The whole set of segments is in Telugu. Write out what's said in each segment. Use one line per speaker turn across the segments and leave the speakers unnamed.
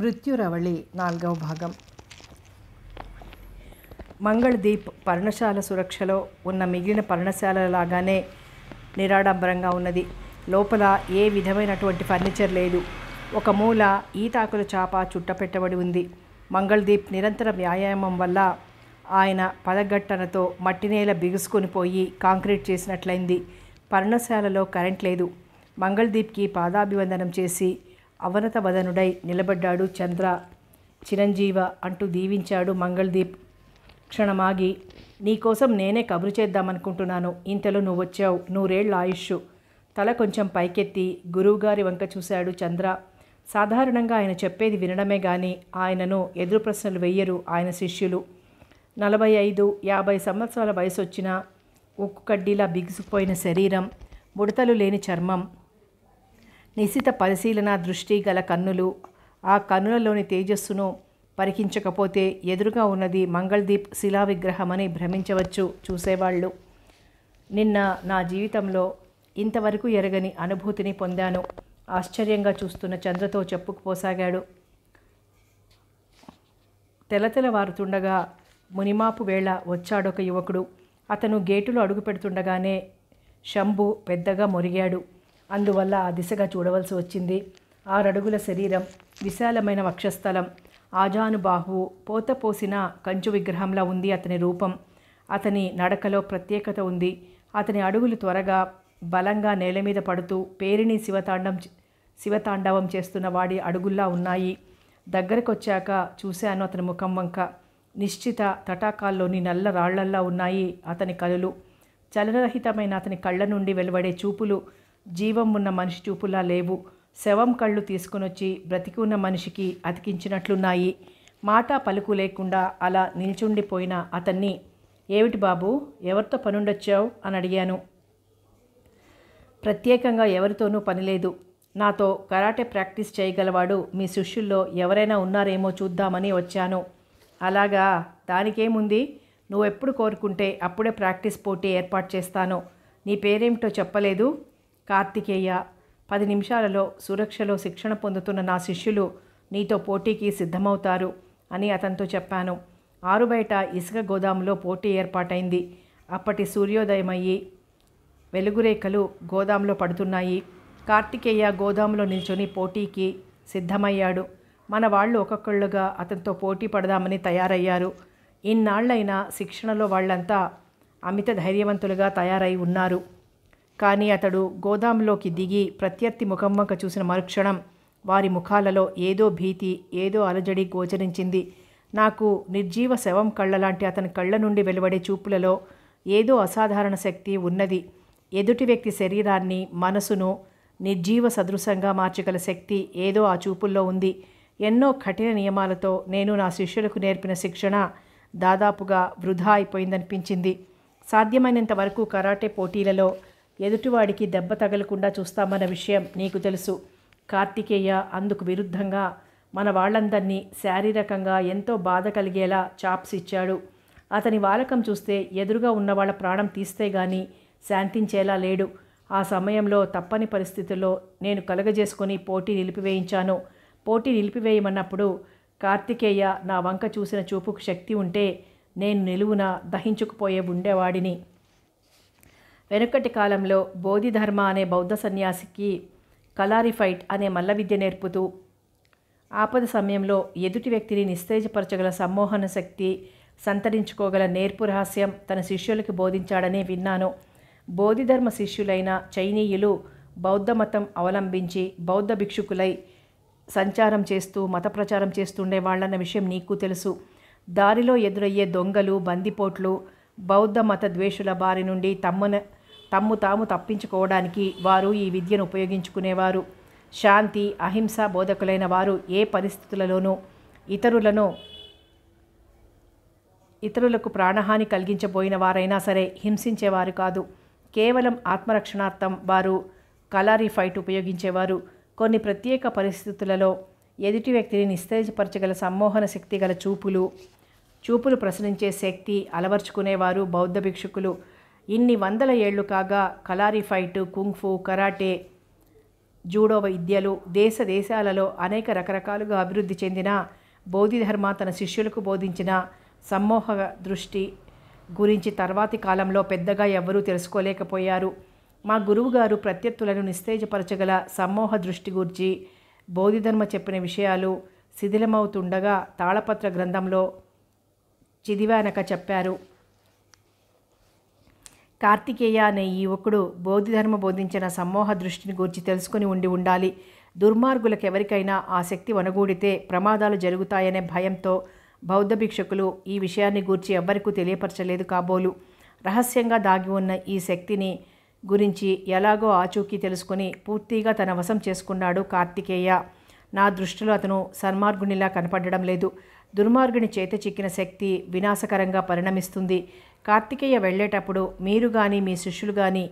మృత్యురవళి నాలుగవ భాగం మంగళదీప్ పర్ణశాల సురక్షలో ఉన్న మిగిలిన పర్ణశాలల లాగానే నిరాడంబరంగా ఉన్నది లోపల ఏ విధమైనటువంటి ఫర్నిచర్ లేదు ఒక మూల ఈతాకుల చాప చుట్టపెట్టబడి ఉంది మంగళదీప్ నిరంతర వ్యాయామం వల్ల ఆయన పదగట్టనతో మట్టి నేల బిగుసుకొని పోయి కాంక్రీట్ చేసినట్లయింది పర్ణశాలలో కరెంట్ లేదు మంగళదీప్కి పాదాభివందనం చేసి అవనత వదనుడై నిలబడ్డాడు చంద్ర చిరంజీవ అంటూ దీవించాడు మంగళదీప్ క్షణమాగి నీకోసం నేనే కబురు చేద్దామనుకుంటున్నాను ఇంతలో నువ్వు వచ్చావు నూరేళ్ళ ఆయుష్ తల కొంచెం పైకెత్తి గురువుగారి వంక చూశాడు చంద్ర సాధారణంగా ఆయన చెప్పేది వినడమే కానీ ఆయనను ఎదురు ప్రశ్నలు వెయ్యరు ఆయన శిష్యులు నలభై ఐదు యాభై సంవత్సరాల వయసు వచ్చిన ఉక్కు కడ్డీలా బిగుసిపోయిన శరీరం ముడతలు లేని చర్మం నిశిత పరిశీలన దృష్టి గల కన్నులు ఆ కన్నులలోని తేజస్సును పరికించకపోతే ఎదురుగా ఉన్నది మంగళదీప్ శిలా విగ్రహమని భ్రమించవచ్చు చూసేవాళ్ళు నిన్న నా జీవితంలో ఇంతవరకు ఎరగని అనుభూతిని పొందాను ఆశ్చర్యంగా చూస్తున్న చంద్రతో చెప్పుకుపోసాగాడు తెలతెలవారుతుండగా మునిమాపు వేళ వచ్చాడొక యువకుడు అతను గేటులో అడుగు పెడుతుండగానే శంభు పెద్దగా మొరిగాడు అందువల్ల ఆ దిశగా చూడవలసి వచ్చింది ఆరడుగుల శరీరం విశాలమైన వక్షస్థలం ఆజానుబాహు పోతపోసిన కంచు విగ్రహంలా ఉంది అతని రూపం అతని నడకలో ప్రత్యేకత ఉంది అతని అడుగులు త్వరగా బలంగా నేల మీద పడుతూ పేరిణి శివతాండం శివతాండవం చేస్తున్న వాడి అడుగుల్లా ఉన్నాయి దగ్గరకొచ్చాక చూశాను అతని ముఖం వంక నిశ్చిత తటాకాల్లోని నల్ల రాళ్లల్లా ఉన్నాయి అతని కలులు చలనరహితమైన అతని కళ్ళ నుండి వెలువడే చూపులు జీవం ఉన్న మనిషి చూపులా లేవు శవం కళ్ళు తీసుకునొచ్చి ఉన్న మనిషికి అతికించినట్లున్నాయి మాట పలుకు లేకుండా అలా నిల్చుండిపోయిన అతన్ని ఏమిటి బాబు ఎవరితో పనుండొచ్చావు అని అడిగాను ప్రత్యేకంగా ఎవరితోనూ పనిలేదు నాతో కరాటే ప్రాక్టీస్ చేయగలవాడు మీ శిష్యుల్లో ఎవరైనా ఉన్నారేమో చూద్దామని వచ్చాను అలాగా దానికేముంది నువ్వెప్పుడు కోరుకుంటే అప్పుడే ప్రాక్టీస్ పోటీ ఏర్పాటు చేస్తాను నీ పేరేమిటో చెప్పలేదు కార్తికేయ పది నిమిషాలలో సురక్షలో శిక్షణ పొందుతున్న నా శిష్యులు నీతో పోటీకి సిద్ధమవుతారు అని అతనితో చెప్పాను ఆరు బయట ఇసుక గోదాములో పోటీ ఏర్పాటైంది అప్పటి సూర్యోదయమయ్యి వెలుగురేఖలు గోదాంలో పడుతున్నాయి కార్తికేయ గోదాంలో నిల్చొని పోటీకి సిద్ధమయ్యాడు మన వాళ్ళు ఒక్కొక్కళ్ళుగా అతనితో పోటీ పడదామని తయారయ్యారు ఇన్నాళ్ళైనా శిక్షణలో వాళ్ళంతా అమిత ధైర్యవంతులుగా తయారై ఉన్నారు కానీ అతడు గోదాంలోకి దిగి ప్రత్యర్థి ముఖం వంక చూసిన మరుక్షణం వారి ముఖాలలో ఏదో భీతి ఏదో అలజడి గోచరించింది నాకు నిర్జీవ శవం కళ్ళలాంటి అతని కళ్ళ నుండి వెలువడే చూపులలో ఏదో అసాధారణ శక్తి ఉన్నది ఎదుటి వ్యక్తి శరీరాన్ని మనసును నిర్జీవ సదృశంగా మార్చగల శక్తి ఏదో ఆ చూపుల్లో ఉంది ఎన్నో కఠిన నియమాలతో నేను నా శిష్యులకు నేర్పిన శిక్షణ దాదాపుగా వృధా అయిపోయిందనిపించింది సాధ్యమైనంత వరకు కరాటే పోటీలలో ఎదుటివాడికి దెబ్బ తగలకుండా చూస్తామన్న విషయం నీకు తెలుసు కార్తికేయ అందుకు విరుద్ధంగా మన వాళ్ళందరినీ శారీరకంగా ఎంతో బాధ కలిగేలా చాప్స్ ఇచ్చాడు అతని వాలకం చూస్తే ఎదురుగా ఉన్న వాళ్ళ ప్రాణం తీస్తే గాని శాంతించేలా లేడు ఆ సమయంలో తప్పని పరిస్థితుల్లో నేను కలగజేసుకుని పోటీ నిలిపివేయించాను పోటీ నిలిపివేయమన్నప్పుడు కార్తికేయ నా వంక చూసిన చూపుకు శక్తి ఉంటే నేను నిలువున దహించుకుపోయే ఉండేవాడిని వెనుకటి కాలంలో బోధిధర్మ అనే బౌద్ధ సన్యాసికి కలారిఫైట్ అనే మల్ల విద్య నేర్పుతూ ఆపద సమయంలో ఎదుటి వ్యక్తిని నిస్తేజపరచగల సమ్మోహన శక్తి సంతరించుకోగల నేర్పు రహస్యం తన శిష్యులకి బోధించాడని విన్నాను బోధిధర్మ శిష్యులైన చైనీయులు బౌద్ధ మతం అవలంబించి బౌద్ధ భిక్షుకులై సంచారం చేస్తూ మత ప్రచారం చేస్తుండే వాళ్ళన్న విషయం నీకు తెలుసు దారిలో ఎదురయ్యే దొంగలు బందిపోట్లు బౌద్ధ మత ద్వేషుల బారి నుండి తమ్మున తమ్ము తాము తప్పించుకోవడానికి వారు ఈ విద్యను ఉపయోగించుకునేవారు శాంతి అహింస బోధకులైన వారు ఏ పరిస్థితులలోనూ ఇతరులను ఇతరులకు ప్రాణహాని కలిగించబోయిన వారైనా సరే హింసించేవారు కాదు కేవలం ఆత్మరక్షణార్థం వారు కలారీ ఫైట్ ఉపయోగించేవారు కొన్ని ప్రత్యేక పరిస్థితులలో ఎదుటి వ్యక్తిని నిస్తేజపరచగల సమ్మోహన శక్తి గల చూపులు చూపులు ప్రసరించే శక్తి అలవర్చుకునేవారు బౌద్ధ భిక్షుకులు ఇన్ని వందల ఏళ్లు కాగా Kalari fight kung fu karate judo విద్యలు దేశ దేశాలలో అనేక రకరకాలుగా అభివృద్ధి చెందిన బోధిధర్మ తన శిష్యులకు బోధించిన సమ్మోహ దృష్టి గురించి తర్వాతి కాలంలో పెద్దగా ఎవ్వరూ తెలుసుకోలేకపోయారు మా గురువుగారు ప్రత్యర్థులను నిస్తేజపరచగల సమ్మోహ దృష్టి గురించి బోధిధర్మ చెప్పిన విషయాలు శిథిలమవుతుండగా తాళపత్ర గ్రంథంలో చిదివానక చెప్పారు కార్తికేయ అనే ఈ యువకుడు బోధిధర్మ బోధించిన సమ్మోహ దృష్టిని గూర్చి తెలుసుకుని ఉండి ఉండాలి దుర్మార్గులకెవరికైనా ఆ శక్తి వనగూడితే ప్రమాదాలు జరుగుతాయనే భయంతో బౌద్ధ భిక్షకులు ఈ విషయాన్ని గూర్చి ఎవ్వరికూ తెలియపరచలేదు కాబోలు రహస్యంగా దాగి ఉన్న ఈ శక్తిని గురించి ఎలాగో ఆచూకీ తెలుసుకుని పూర్తిగా తన వశం చేసుకున్నాడు కార్తికేయ నా దృష్టిలో అతను సన్మార్గునిలా కనపడడం లేదు దుర్మార్గుని చేత చిక్కిన శక్తి వినాశకరంగా పరిణమిస్తుంది కార్తికేయ వెళ్ళేటప్పుడు మీరు కానీ మీ శిష్యులు కానీ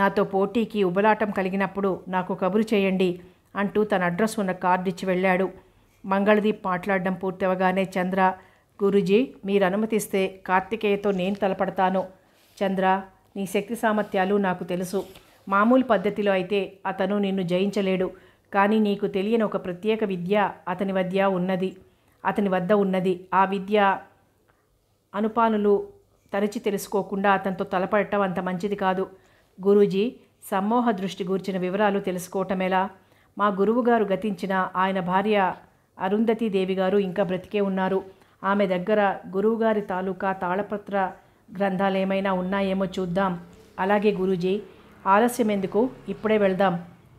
నాతో పోటీకి ఉబలాటం కలిగినప్పుడు నాకు కబురు చేయండి అంటూ తన అడ్రస్ ఉన్న కార్డు ఇచ్చి వెళ్ళాడు మంగళదీప్ మాట్లాడడం పూర్తవగానే చంద్ర గురుజీ మీరు అనుమతిస్తే కార్తికేయతో నేను తలపడతాను చంద్ర నీ శక్తి సామర్థ్యాలు నాకు తెలుసు మామూలు పద్ధతిలో అయితే అతను నిన్ను జయించలేడు కానీ నీకు తెలియని ఒక ప్రత్యేక విద్య అతని వద్య ఉన్నది అతని వద్ద ఉన్నది ఆ విద్య అనుపానులు తరచి తెలుసుకోకుండా అతనితో తలపడటం అంత మంచిది కాదు గురూజీ సమ్మోహ దృష్టి గూర్చిన వివరాలు తెలుసుకోవటమేలా మా గురువుగారు గతించిన ఆయన భార్య అరుంధతీదేవి గారు ఇంకా బ్రతికే ఉన్నారు ఆమె దగ్గర గురువుగారి తాలూకా తాళపత్ర గ్రంథాలు ఏమైనా ఉన్నాయేమో చూద్దాం అలాగే గురూజీ ఆలస్యం ఎందుకు ఇప్పుడే వెళ్దాం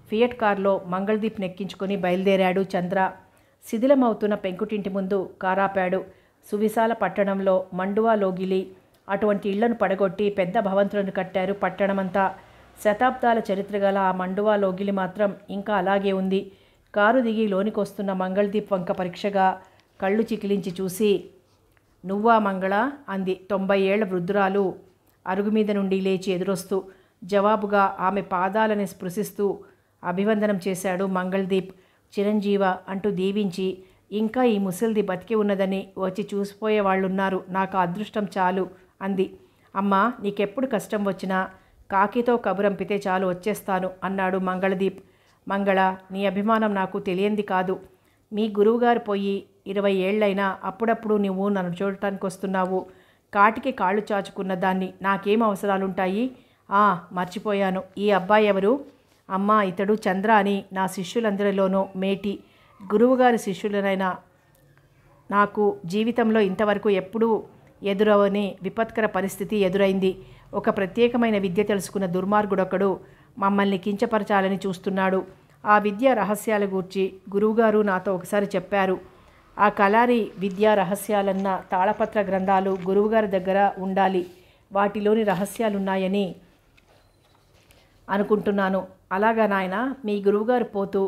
ఫియట్ కార్లో మంగళదీప్ నెక్కించుకొని బయలుదేరాడు చంద్ర శిథిలమవుతున్న పెంకుటింటి ముందు కారాపాడు సువిశాల పట్టణంలో మండువా లోగిలి అటువంటి ఇళ్లను పడగొట్టి పెద్ద భవంతులను కట్టారు పట్టణమంతా శతాబ్దాల చరిత్ర గల ఆ మండువా లోగిలి మాత్రం ఇంకా అలాగే ఉంది కారు దిగి లోనికొస్తున్న మంగళదీప్ వంక పరీక్షగా కళ్ళు చికిలించి చూసి నువ్వా మంగళ అంది తొంభై ఏళ్ల వృద్ధురాలు అరుగు మీద నుండి లేచి ఎదురొస్తూ జవాబుగా ఆమె పాదాలని స్పృశిస్తూ అభివందనం చేశాడు మంగళదీప్ చిరంజీవ అంటూ దీవించి ఇంకా ఈ ముసలిది బతికి ఉన్నదని వచ్చి చూసిపోయే వాళ్ళున్నారు నాకు అదృష్టం చాలు అంది అమ్మ నీకెప్పుడు కష్టం వచ్చినా కాకితో కబురంపితే చాలు వచ్చేస్తాను అన్నాడు మంగళదీప్ మంగళ నీ అభిమానం నాకు తెలియంది కాదు మీ గురువుగారు పోయి ఇరవై ఏళ్ళైనా అప్పుడప్పుడు నువ్వు నన్ను చూడటానికి వస్తున్నావు కాటికి కాళ్ళు చాచుకున్న దాన్ని నాకేం అవసరాలుంటాయి ఆ మర్చిపోయాను ఈ అబ్బాయి ఎవరు అమ్మ ఇతడు చంద్ర అని నా శిష్యులందరిలోనూ మేటి గురువుగారి శిష్యులనైనా నాకు జీవితంలో ఇంతవరకు ఎప్పుడూ ఎదురవని విపత్కర పరిస్థితి ఎదురైంది ఒక ప్రత్యేకమైన విద్య తెలుసుకున్న దుర్మార్గుడొకడు మమ్మల్ని కించపరచాలని చూస్తున్నాడు ఆ విద్యా రహస్యాల గూర్చి గురువుగారు నాతో ఒకసారి చెప్పారు ఆ కళారి విద్యా రహస్యాలన్న తాళపత్ర గ్రంథాలు గురువుగారి దగ్గర ఉండాలి వాటిలోని రహస్యాలున్నాయని అనుకుంటున్నాను అలాగా నాయన మీ గురువుగారు పోతూ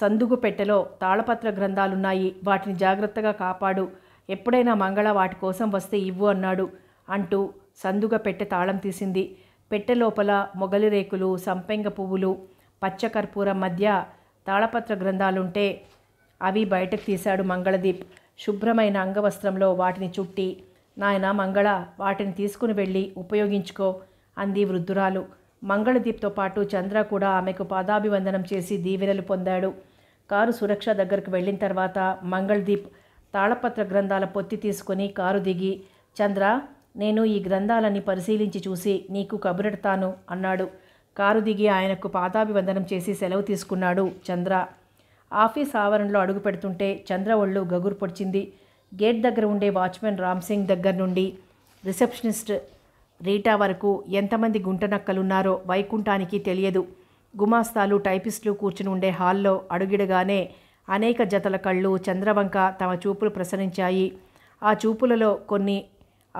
సందుగు పెట్టెలో తాళపత్ర గ్రంథాలున్నాయి వాటిని జాగ్రత్తగా కాపాడు ఎప్పుడైనా మంగళ వాటి కోసం వస్తే ఇవ్వు అన్నాడు అంటూ సందుగా పెట్టె తాళం తీసింది పెట్టె లోపల మొగలి రేకులు సంపెంగ పువ్వులు పచ్చకర్పూరం మధ్య తాళపత్ర గ్రంథాలుంటే అవి బయటకు తీశాడు మంగళదీప్ శుభ్రమైన అంగవస్త్రంలో వాటిని చుట్టి నాయన మంగళ వాటిని తీసుకుని వెళ్ళి ఉపయోగించుకో అంది వృద్ధురాలు మంగళదీప్తో పాటు చంద్ర కూడా ఆమెకు పాదాభివందనం చేసి దీవెనలు పొందాడు కారు సురక్ష దగ్గరకు వెళ్ళిన తర్వాత మంగళదీప్ తాళపత్ర గ్రంథాల పొత్తి తీసుకొని కారు దిగి చంద్ర నేను ఈ గ్రంథాలని పరిశీలించి చూసి నీకు కబురెడతాను అన్నాడు కారు దిగి ఆయనకు పాదాభివందనం చేసి సెలవు తీసుకున్నాడు చంద్ర ఆఫీస్ ఆవరణలో అడుగు పెడుతుంటే చంద్ర ఒళ్ళు గగురు పొడిచింది గేట్ దగ్గర ఉండే వాచ్మెన్ రామ్సింగ్ దగ్గర నుండి రిసెప్షనిస్ట్ రీటా వరకు ఎంతమంది గుంటనక్కలున్నారో వైకుంఠానికి తెలియదు గుమాస్తాలు టైపిస్టులు కూర్చుని ఉండే హాల్లో అడుగిడగానే అనేక జతల కళ్ళు చంద్రవంక తమ చూపులు ప్రసరించాయి ఆ చూపులలో కొన్ని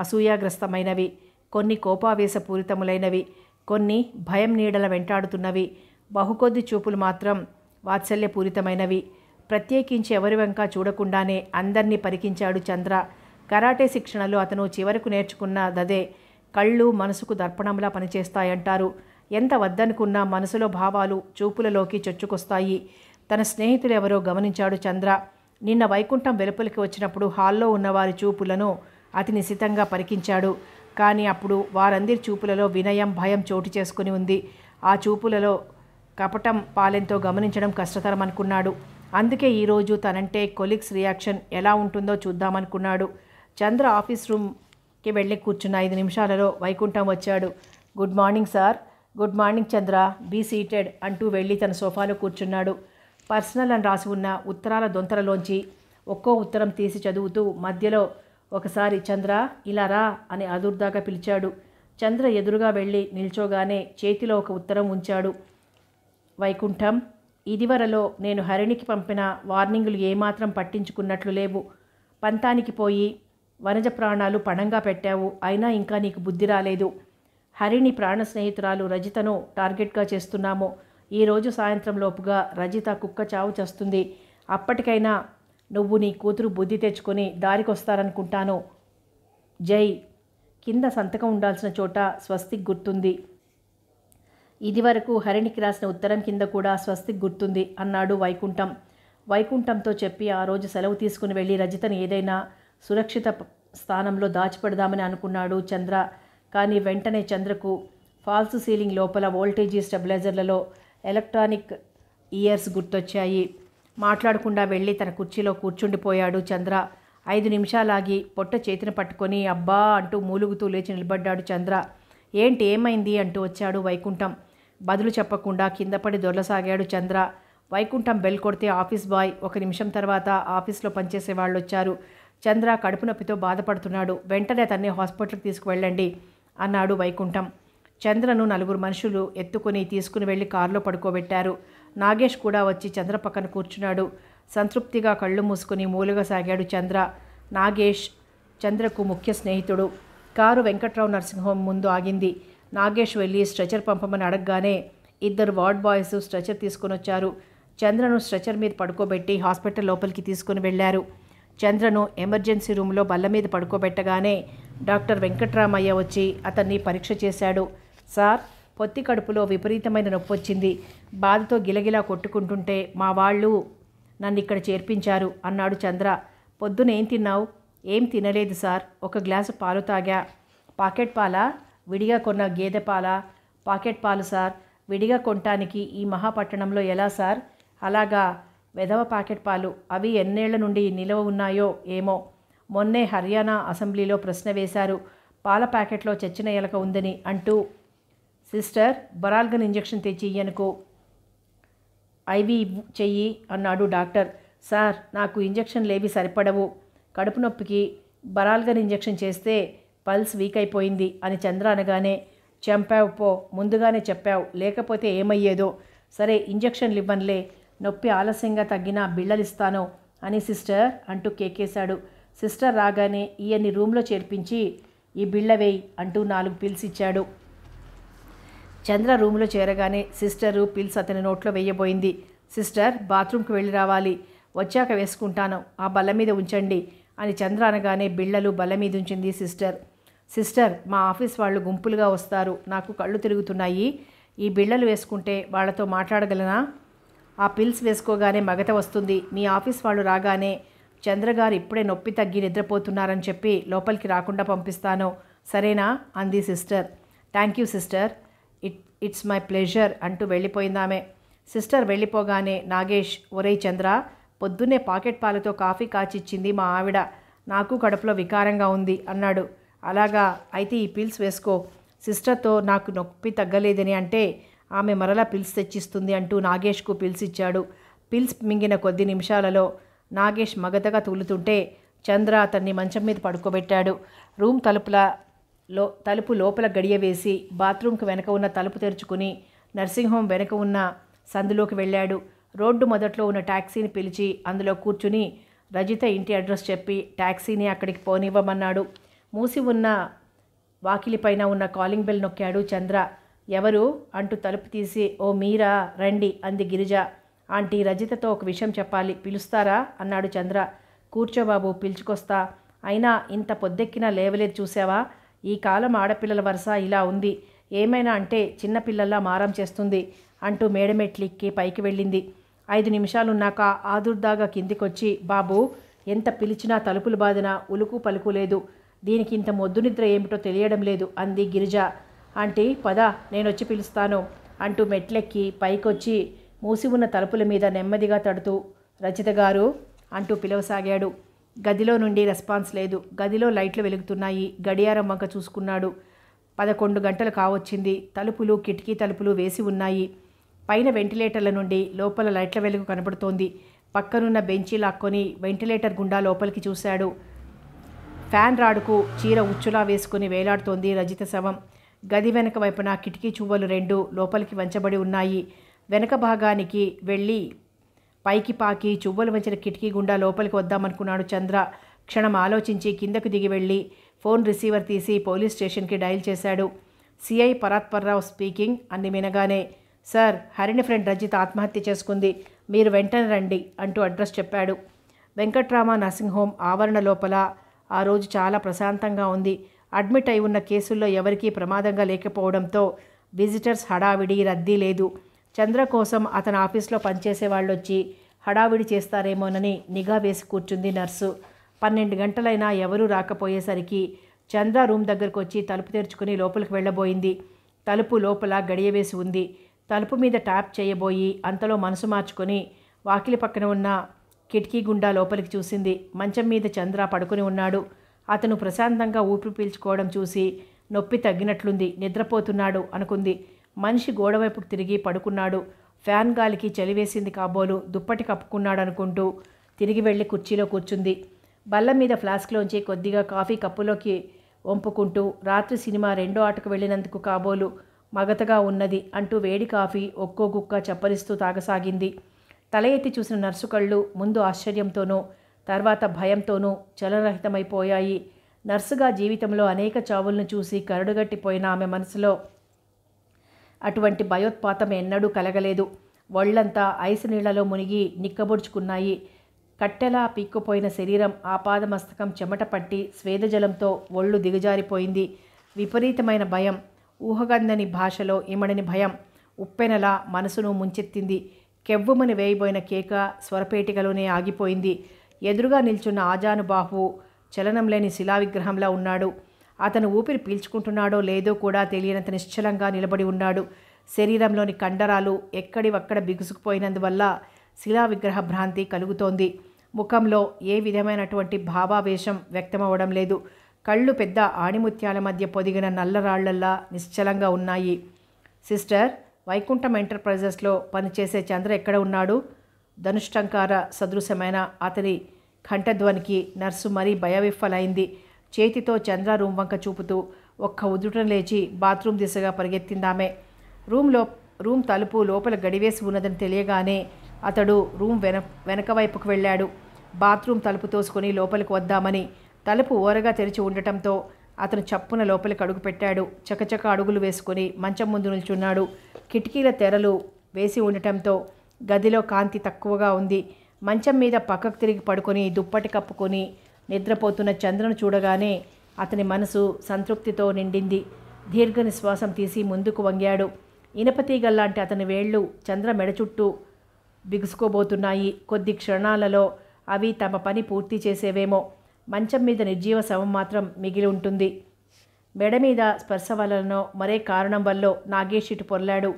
అసూయాగ్రస్తమైనవి కొన్ని కోపావేశపూరితములైనవి కొన్ని భయం నీడల వెంటాడుతున్నవి బహుకొద్ది చూపులు మాత్రం వాత్సల్యపూరితమైనవి ప్రత్యేకించి ఎవరి వెంక చూడకుండానే అందరినీ పరికించాడు చంద్ర కరాటే శిక్షణలో అతను చివరకు నేర్చుకున్న దదే కళ్ళు మనసుకు దర్పణంలా పనిచేస్తాయంటారు ఎంత వద్దనుకున్నా మనసులో భావాలు చూపులలోకి చొచ్చుకొస్తాయి తన స్నేహితులు ఎవరో గమనించాడు చంద్ర నిన్న వైకుంఠం వెలుపలికి వచ్చినప్పుడు హాల్లో ఉన్నవారి చూపులను అతి నిశితంగా పరికించాడు కానీ అప్పుడు వారందరి చూపులలో వినయం భయం చోటు చేసుకుని ఉంది ఆ చూపులలో కపటం పాలెంతో గమనించడం కష్టతరం అనుకున్నాడు అందుకే ఈరోజు తనంటే కొలీగ్స్ రియాక్షన్ ఎలా ఉంటుందో చూద్దామనుకున్నాడు చంద్ర ఆఫీస్ రూమ్కి వెళ్ళి కూర్చున్న ఐదు నిమిషాలలో వైకుంఠం వచ్చాడు good morning sir good morning Chandra be seated అంటూ వెళ్ళి తన సోఫాలో కూర్చున్నాడు పర్సనల్ అని రాసి ఉన్న ఉత్తరాల దొంతరలోంచి ఒక్కో ఉత్తరం తీసి చదువుతూ మధ్యలో ఒకసారి చంద్ర ఇలా రా అని అదుర్దాకా పిలిచాడు చంద్ర ఎదురుగా వెళ్ళి నిల్చోగానే చేతిలో ఒక ఉత్తరం ఉంచాడు వైకుంఠం ఇదివరలో నేను హరిణికి పంపిన వార్నింగులు ఏమాత్రం పట్టించుకున్నట్లు లేవు పంతానికి పోయి వనజ ప్రాణాలు పణంగా పెట్టావు అయినా ఇంకా నీకు బుద్ధి రాలేదు హరిణి ప్రాణ స్నేహితురాలు రజితను టార్గెట్గా చేస్తున్నాము ఈరోజు సాయంత్రం లోపుగా రజిత కుక్క చావు చేస్తుంది అప్పటికైనా నువ్వు నీ కూతురు బుద్ధి తెచ్చుకొని దారికొస్తారనుకుంటాను జై కింద సంతకం ఉండాల్సిన చోట స్వస్తిక్ గుర్తుంది ఇదివరకు హరిణికి రాసిన ఉత్తరం కింద కూడా స్వస్తిక్ గుర్తుంది అన్నాడు వైకుంఠం వైకుంఠంతో చెప్పి ఆ రోజు సెలవు తీసుకుని వెళ్ళి రజితను ఏదైనా సురక్షిత స్థానంలో దాచిపెడదామని అనుకున్నాడు చంద్ర కానీ వెంటనే చంద్రకు ఫాల్స్ సీలింగ్ లోపల వోల్టేజీ స్టెబిలైజర్లలో ఎలక్ట్రానిక్ ఇయర్స్ గుర్తొచ్చాయి మాట్లాడకుండా వెళ్ళి తన కుర్చీలో కూర్చుండిపోయాడు చంద్ర ఐదు నిమిషాలాగి పొట్ట చేతిన పట్టుకొని అబ్బా అంటూ మూలుగుతూ లేచి నిలబడ్డాడు చంద్ర ఏంటి ఏమైంది అంటూ వచ్చాడు వైకుంఠం బదులు చెప్పకుండా కిందపడి దొరలసాగాడు చంద్ర వైకుంఠం బెల్ కొడితే ఆఫీస్ బాయ్ ఒక నిమిషం తర్వాత ఆఫీస్లో పనిచేసే వాళ్ళు వచ్చారు చంద్ర కడుపు నొప్పితో బాధపడుతున్నాడు వెంటనే తన్ని హాస్పిటల్కి తీసుకువెళ్ళండి అన్నాడు వైకుంఠం చంద్రను నలుగురు మనుషులు ఎత్తుకుని తీసుకుని వెళ్ళి కారులో పడుకోబెట్టారు నాగేష్ కూడా వచ్చి చంద్ర పక్కన కూర్చున్నాడు సంతృప్తిగా కళ్ళు మూసుకుని మూలుగా సాగాడు చంద్ర నాగేష్ చంద్రకు ముఖ్య స్నేహితుడు కారు వెంకట్రావు నర్సింగ్ హోమ్ ముందు ఆగింది నాగేష్ వెళ్ళి స్ట్రెచర్ పంపమని అడగగానే ఇద్దరు వార్డ్ బాయ్స్ స్ట్రెచర్ తీసుకుని వచ్చారు చంద్రను స్ట్రెచర్ మీద పడుకోబెట్టి హాస్పిటల్ లోపలికి తీసుకుని వెళ్ళారు చంద్రను ఎమర్జెన్సీ రూమ్లో బల్ల మీద పడుకోబెట్టగానే డాక్టర్ వెంకట్రామయ్య వచ్చి అతన్ని పరీక్ష చేశాడు సార్ పొత్తి కడుపులో విపరీతమైన నొప్పి వచ్చింది బాధతో గిలగిలా కొట్టుకుంటుంటే మా వాళ్ళు నన్ను ఇక్కడ చేర్పించారు అన్నాడు చంద్ర పొద్దున ఏం తిన్నావు ఏం తినలేదు సార్ ఒక గ్లాసు పాలు తాగా పాకెట్ పాలా విడిగా కొన్న గేదె పాల పాకెట్ పాలు సార్ విడిగా కొనటానికి ఈ మహాపట్టణంలో ఎలా సార్ అలాగా వెధవ పాకెట్ పాలు అవి ఎన్నేళ్ల నుండి నిలవ ఉన్నాయో ఏమో మొన్నే హర్యానా అసెంబ్లీలో ప్రశ్న వేశారు పాల ప్యాకెట్లో చచ్చిన ఎలక ఉందని అంటూ సిస్టర్ బరాల్గన్ ఇంజెక్షన్ తెచ్చి ఇయ్యనుకో ఐవి చెయ్యి అన్నాడు డాక్టర్ సార్ నాకు లేవి సరిపడవు కడుపు నొప్పికి బరాల్గన్ ఇంజెక్షన్ చేస్తే పల్స్ వీక్ అయిపోయింది అని చంద్ర అనగానే చంపావు పో ముందుగానే చెప్పావు లేకపోతే ఏమయ్యేదో సరే ఇంజెక్షన్లు ఇవ్వనులే నొప్పి ఆలస్యంగా తగ్గినా బిళ్ళలిస్తాను అని సిస్టర్ అంటూ కేకేశాడు సిస్టర్ రాగానే ఈయన్ని రూమ్లో చేర్పించి ఈ బిళ్ళ వేయి అంటూ నాలుగు ఇచ్చాడు చంద్ర రూములో చేరగానే సిస్టరు పిల్స్ అతని నోట్లో వేయబోయింది సిస్టర్ బాత్రూమ్కి వెళ్ళి రావాలి వచ్చాక వేసుకుంటాను ఆ బల్ల మీద ఉంచండి అని చంద్ర అనగానే బిళ్ళలు బల్ల మీద ఉంచింది సిస్టర్ సిస్టర్ మా ఆఫీస్ వాళ్ళు గుంపులుగా వస్తారు నాకు కళ్ళు తిరుగుతున్నాయి ఈ బిళ్ళలు వేసుకుంటే వాళ్ళతో మాట్లాడగలనా ఆ పిల్స్ వేసుకోగానే మగత వస్తుంది మీ ఆఫీస్ వాళ్ళు రాగానే చంద్రగారు ఇప్పుడే నొప్పి తగ్గి నిద్రపోతున్నారని చెప్పి లోపలికి రాకుండా పంపిస్తాను సరేనా అంది sister thank you sister it's my pleasure అంటూ వెళ్ళిపోయిందామె సిస్టర్ వెళ్ళిపోగానే నాగేష్ ఒరే చంద్ర పొద్దున్నే పాకెట్ పాలతో కాఫీ కాచిచ్చింది మా ఆవిడ నాకు కడుపులో వికారంగా ఉంది అన్నాడు అలాగా అయితే ఈ పిల్స్ వేసుకో సిస్టర్తో నాకు నొప్పి తగ్గలేదని అంటే ఆమె మరలా పిల్స్ తెచ్చిస్తుంది అంటూ నాగేష్కు పిల్స్ ఇచ్చాడు పిల్స్ మింగిన కొద్ది నిమిషాలలో నాగేష్ మగతగా తూలుతుంటే చంద్ర అతన్ని మంచం మీద పడుకోబెట్టాడు రూమ్ తలుపుల లో తలుపు లోపల గడియవేసి బాత్రూమ్కి వెనక ఉన్న తలుపు తెరుచుకుని నర్సింగ్ హోమ్ వెనక ఉన్న సందులోకి వెళ్ళాడు రోడ్డు మొదట్లో ఉన్న ట్యాక్సీని పిలిచి అందులో కూర్చుని రజిత ఇంటి అడ్రస్ చెప్పి ట్యాక్సీని అక్కడికి పోనివ్వమన్నాడు మూసి ఉన్న వాకిలిపైన ఉన్న కాలింగ్ బెల్ నొక్కాడు చంద్ర ఎవరు అంటూ తలుపు తీసి ఓ మీరా రండి అంది గిరిజ ఆంటీ రజితతో ఒక విషయం చెప్పాలి పిలుస్తారా అన్నాడు చంద్ర కూర్చోబాబు పిలుచుకొస్తా అయినా ఇంత పొద్దెక్కినా లేవలేదు చూసావా ఈ కాలం ఆడపిల్లల వరుస ఇలా ఉంది ఏమైనా అంటే చిన్నపిల్లల్లా మారం చేస్తుంది అంటూ మేడమెట్లిక్కి పైకి వెళ్ళింది ఐదు నిమిషాలున్నాక ఆదుర్దాగా కిందికొచ్చి బాబు ఎంత పిలిచినా తలుపులు బాదినా ఉలుకు పలుకు లేదు దీనికి ఇంత మొద్దు నిద్ర ఏమిటో తెలియడం లేదు అంది గిరిజ అంటే పద నేనొచ్చి పిలుస్తాను అంటూ మెట్లెక్కి పైకొచ్చి మూసి ఉన్న తలుపుల మీద నెమ్మదిగా తడుతూ రచిత గారు అంటూ పిలవసాగాడు గదిలో నుండి రెస్పాన్స్ లేదు గదిలో లైట్లు వెలుగుతున్నాయి గడియారం వంక చూసుకున్నాడు పదకొండు గంటలు కావచ్చింది తలుపులు కిటికీ తలుపులు వేసి ఉన్నాయి పైన వెంటిలేటర్ల నుండి లోపల లైట్ల వెలుగు కనబడుతోంది పక్కనున్న బెంచీ లాక్కొని వెంటిలేటర్ గుండా లోపలికి చూశాడు ఫ్యాన్ రాడుకు చీర ఉచ్చులా వేసుకుని వేలాడుతోంది రజిత శవం గది వెనక వైపున కిటికీ చువ్వలు రెండు లోపలికి వంచబడి ఉన్నాయి వెనక భాగానికి వెళ్ళి పైకి పాకి చువ్వలు వంచిన కిటికీ గుండా లోపలికి వద్దామనుకున్నాడు చంద్ర క్షణం ఆలోచించి కిందకు దిగి వెళ్ళి ఫోన్ రిసీవర్ తీసి పోలీస్ స్టేషన్కి డయల్ చేశాడు సిఐ పరాత్పర్రావు స్పీకింగ్ అన్ని వినగానే సార్ హరిణి ఫ్రెండ్ రజిత్ ఆత్మహత్య చేసుకుంది మీరు వెంటనే రండి అంటూ అడ్రస్ చెప్పాడు వెంకట్రామ నర్సింగ్ హోమ్ ఆవరణ లోపల ఆ రోజు చాలా ప్రశాంతంగా ఉంది అడ్మిట్ అయి ఉన్న కేసుల్లో ఎవరికీ ప్రమాదంగా లేకపోవడంతో విజిటర్స్ హడావిడి రద్దీ లేదు చంద్ర కోసం అతని ఆఫీస్లో పనిచేసే వాళ్ళు వచ్చి హడావిడి చేస్తారేమోనని నిఘా వేసి కూర్చుంది నర్సు పన్నెండు గంటలైనా ఎవరూ రాకపోయేసరికి చంద్ర రూమ్ దగ్గరకు వచ్చి తలుపు తెరుచుకుని లోపలికి వెళ్ళబోయింది తలుపు లోపల గడియవేసి ఉంది తలుపు మీద ట్యాప్ చేయబోయి అంతలో మనసు మార్చుకొని వాకిలి పక్కన ఉన్న కిటికీ గుండా లోపలికి చూసింది మంచం మీద చంద్ర పడుకుని ఉన్నాడు అతను ప్రశాంతంగా ఊపిరి పీల్చుకోవడం చూసి నొప్పి తగ్గినట్లుంది నిద్రపోతున్నాడు అనుకుంది మనిషి గోడవైపుకు తిరిగి పడుకున్నాడు ఫ్యాన్ గాలికి చలివేసింది కాబోలు దుప్పటి కప్పుకున్నాడు అనుకుంటూ తిరిగి వెళ్ళి కుర్చీలో కూర్చుంది బల్ల మీద ఫ్లాస్క్లోంచి కొద్దిగా కాఫీ కప్పులోకి వంపుకుంటూ రాత్రి సినిమా రెండో ఆటకు వెళ్ళినందుకు కాబోలు మగతగా ఉన్నది అంటూ వేడి కాఫీ ఒక్కో గుక్క చప్పరిస్తూ తాగసాగింది తల ఎత్తి చూసిన నర్సు కళ్ళు ముందు ఆశ్చర్యంతోనూ తర్వాత భయంతోనూ చలనరహితమైపోయాయి నర్సుగా జీవితంలో అనేక చావులను చూసి కరడుగట్టిపోయిన ఆమె మనసులో అటువంటి భయోత్పాతం ఎన్నడూ కలగలేదు ఒళ్లంతా ఐసు నీళ్లలో మునిగి నిక్కబొడుచుకున్నాయి కట్టెలా పీక్కుపోయిన శరీరం ఆపాదమస్తకం చెమట పట్టి స్వేదజలంతో ఒళ్ళు దిగజారిపోయింది విపరీతమైన భయం ఊహగందని భాషలో ఇమడని భయం ఉప్పెనలా మనసును ముంచెత్తింది కెవ్వుమని వేయబోయిన కేక స్వరపేటికలోనే ఆగిపోయింది ఎదురుగా నిల్చున్న ఆజానుబాహు చలనం లేని శిలావిగ్రహంలా ఉన్నాడు అతను ఊపిరి పీల్చుకుంటున్నాడో లేదో కూడా తెలియనంత నిశ్చలంగా నిలబడి ఉన్నాడు శరీరంలోని కండరాలు ఎక్కడి ఒక్కడ బిగుసుకుపోయినందువల్ల శిలా విగ్రహ భ్రాంతి కలుగుతోంది ముఖంలో ఏ విధమైనటువంటి భావావేశం వ్యక్తమవడం లేదు కళ్ళు పెద్ద ఆణిముత్యాల మధ్య పొదిగిన నల్లరాళ్లల్లా నిశ్చలంగా ఉన్నాయి సిస్టర్ వైకుంఠం ఎంటర్ప్రైజెస్లో పనిచేసే చంద్ర ఎక్కడ ఉన్నాడు ధనుష్టంకార సదృశమైన అతని కంఠధ్వనికి నర్సు మరీ భయవిఫలైంది చేతితో చంద్ర రూమ్ వంక చూపుతూ ఒక్క ఉదుటం లేచి బాత్రూమ్ దిశగా పరిగెత్తిందామె రూమ్లో రూమ్ తలుపు లోపల గడివేసి ఉన్నదని తెలియగానే అతడు రూమ్ వెన వెనక వైపుకు వెళ్ళాడు బాత్రూమ్ తలుపు తోసుకొని లోపలికి వద్దామని తలుపు ఓరగా తెరిచి ఉండటంతో అతను చప్పున లోపలికి అడుగు పెట్టాడు చకచక అడుగులు వేసుకొని మంచం ముందు నిల్చున్నాడు కిటికీల తెరలు వేసి ఉండటంతో గదిలో కాంతి తక్కువగా ఉంది మంచం మీద పక్కకు తిరిగి పడుకొని దుప్పటి కప్పుకొని నిద్రపోతున్న చంద్రను చూడగానే అతని మనసు సంతృప్తితో నిండింది దీర్ఘ నిశ్వాసం తీసి ముందుకు వంగాడు ఇనపతీగల్లాంటి అతని వేళ్లు చంద్ర మెడ చుట్టూ బిగుసుకోబోతున్నాయి కొద్ది క్షణాలలో అవి తమ పని పూర్తి చేసేవేమో మంచం మీద నిర్జీవ శవం మాత్రం మిగిలి ఉంటుంది మెడ మీద స్పర్శ వలనో మరే కారణం వల్ల నాగేష్ ఇటు పొరలాడు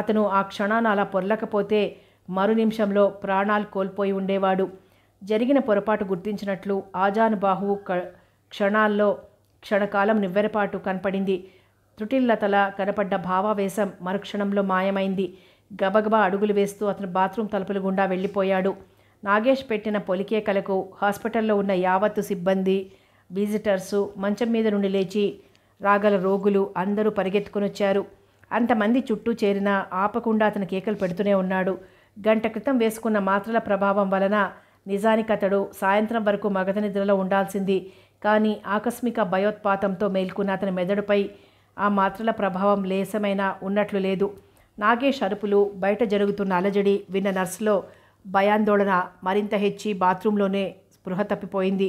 అతను ఆ క్షణాన అలా పొరలకపోతే మరు నిమిషంలో ప్రాణాలు కోల్పోయి ఉండేవాడు జరిగిన పొరపాటు గుర్తించినట్లు క క్షణాల్లో క్షణకాలం నివ్వెరపాటు కనపడింది త్రుటిల్లతల కనపడ్డ భావావేశం మరుక్షణంలో మాయమైంది గబగబా అడుగులు వేస్తూ అతను బాత్రూమ్ తలుపులు గుండా వెళ్ళిపోయాడు నాగేష్ పెట్టిన పొలికేకలకు హాస్పిటల్లో ఉన్న యావత్తు సిబ్బంది విజిటర్సు మంచం మీద నుండి లేచి రాగల రోగులు అందరూ పరిగెత్తుకుని వచ్చారు అంతమంది చుట్టూ చేరినా ఆపకుండా అతను కేకలు పెడుతూనే ఉన్నాడు గంట క్రితం వేసుకున్న మాత్రల ప్రభావం వలన నిజానికి అతడు సాయంత్రం వరకు మగధ నిద్రలో ఉండాల్సింది కానీ ఆకస్మిక భయోత్పాతంతో మేల్కున్న అతని మెదడుపై ఆ మాత్రల ప్రభావం లేసమైనా ఉన్నట్లు లేదు నాగేష్ అరుపులు బయట జరుగుతున్న అలజడి విన్న నర్సులో భయాందోళన మరింత హెచ్చి బాత్రూంలోనే స్పృహ తప్పిపోయింది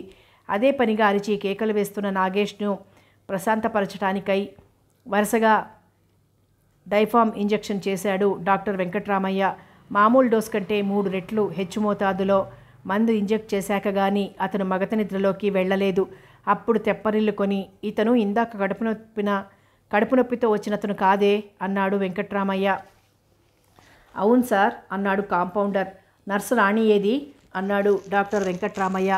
అదే పనిగా అరిచి కేకలు వేస్తున్న నాగేష్ను ప్రశాంతపరచడానికై వరుసగా డైఫామ్ ఇంజెక్షన్ చేశాడు డాక్టర్ వెంకట్రామయ్య మామూలు డోస్ కంటే మూడు రెట్లు హెచ్చు మోతాదులో మందు ఇంజెక్ట్ చేశాక కానీ అతను మగత నిద్రలోకి వెళ్ళలేదు అప్పుడు తెప్పనిల్లు కొని ఇతను ఇందాక కడుపు నొప్పిన కడుపు నొప్పితో వచ్చిన అతను కాదే అన్నాడు వెంకట్రామయ్య అవును సార్ అన్నాడు కాంపౌండర్ నర్సు రాణి ఏది అన్నాడు డాక్టర్ వెంకట్రామయ్య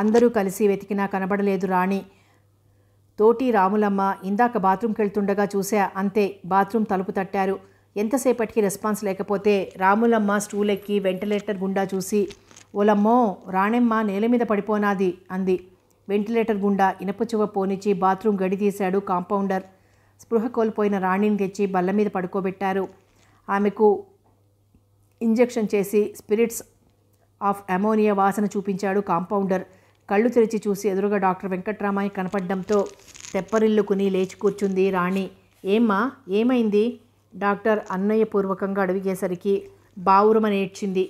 అందరూ కలిసి వెతికినా కనబడలేదు రాణి తోటి రాములమ్మ ఇందాక బాత్రూమ్కి వెళ్తుండగా చూసా అంతే బాత్రూమ్ తలుపు తట్టారు ఎంతసేపటికి రెస్పాన్స్ లేకపోతే రాములమ్మ స్టూల్ ఎక్కి వెంటిలేటర్ గుండా చూసి ఓలమ్మో రాణెమ్మ నేల మీద పడిపోనాది అంది వెంటిలేటర్ గుండా ఇనపచువ పోనిచ్చి బాత్రూమ్ గడి తీశాడు కాంపౌండర్ స్పృహ కోల్పోయిన రాణిని తెచ్చి బల్ల మీద పడుకోబెట్టారు ఆమెకు ఇంజెక్షన్ చేసి స్పిరిట్స్ ఆఫ్ అమోనియా వాసన చూపించాడు కాంపౌండర్ కళ్ళు తెరిచి చూసి ఎదురుగా డాక్టర్ వెంకట్రామయ్య కనపడడంతో తెప్పరిల్లుకుని లేచి కూర్చుంది రాణి ఏమ్మా ఏమైంది డాక్టర్ అన్నయ్యపూర్వకంగా అడిగేసరికి అడిగేసరికి బావురమనేడ్చింది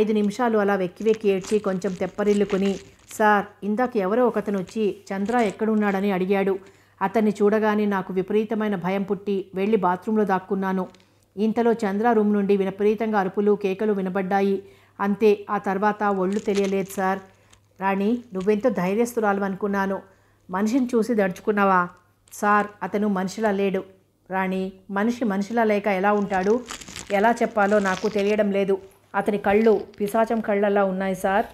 ఐదు నిమిషాలు అలా వెక్కి వెక్కి ఏడ్చి కొంచెం తెప్పరిల్లుకుని సార్ ఇందాక ఎవరో ఒకతను వచ్చి చంద్ర ఎక్కడున్నాడని అడిగాడు అతన్ని చూడగానే నాకు విపరీతమైన భయం పుట్టి వెళ్ళి బాత్రూంలో దాక్కున్నాను ఇంతలో చంద్ర రూమ్ నుండి విపరీతంగా అరుపులు కేకలు వినబడ్డాయి అంతే ఆ తర్వాత ఒళ్ళు తెలియలేదు సార్ రాణి నువ్వెంతో ధైర్యస్తురాలు అనుకున్నాను మనిషిని చూసి దడుచుకున్నావా సార్ అతను మనిషిలా లేడు రాణి మనిషి మనిషిలా లేక ఎలా ఉంటాడు ఎలా చెప్పాలో నాకు తెలియడం లేదు అతని కళ్ళు పిశాచం కళ్ళలా ఉన్నాయి సార్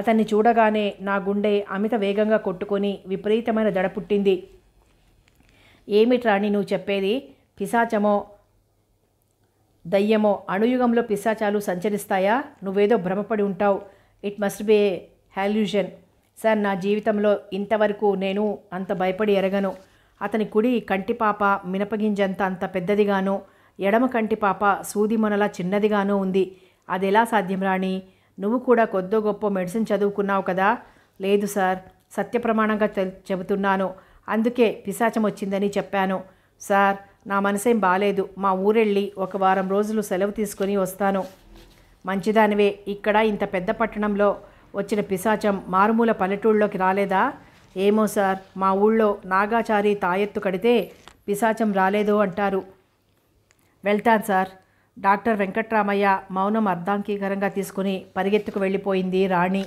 అతన్ని చూడగానే నా గుండె అమిత వేగంగా కొట్టుకొని విపరీతమైన దడ పుట్టింది ఏమిట్రాణి నువ్వు చెప్పేది పిశాచమో దయ్యమో అణుయుగంలో పిశాచాలు సంచరిస్తాయా నువ్వేదో భ్రమపడి ఉంటావు it must be a hallucination sir నా జీవితంలో ఇంతవరకు నేను అంత భయపడి ఎరగను అతని కుడి కంటిపాప మినపగింజంత అంత పెద్దదిగాను ఎడమ కంటిపాప మనలా చిన్నదిగానూ ఉంది అది ఎలా సాధ్యం రాణి నువ్వు కూడా కొద్దో గొప్ప మెడిసిన్ చదువుకున్నావు కదా లేదు సార్ సత్యప్రమాణంగా చెబుతున్నాను అందుకే పిశాచం వచ్చిందని చెప్పాను సార్ నా మనసేం బాలేదు మా ఊరెళ్ళి ఒక వారం రోజులు సెలవు తీసుకొని వస్తాను మంచిదానివే ఇక్కడ ఇంత పెద్ద పట్టణంలో వచ్చిన పిశాచం మారుమూల పల్లెటూళ్ళలోకి రాలేదా ఏమో సార్ మా ఊళ్ళో నాగాచారి తాయెత్తు కడితే పిశాచం రాలేదు అంటారు వెళ్తాను సార్ డాక్టర్ వెంకట్రామయ్య మౌనం అర్ధాంకీకరంగా తీసుకుని పరిగెత్తుకు వెళ్ళిపోయింది రాణి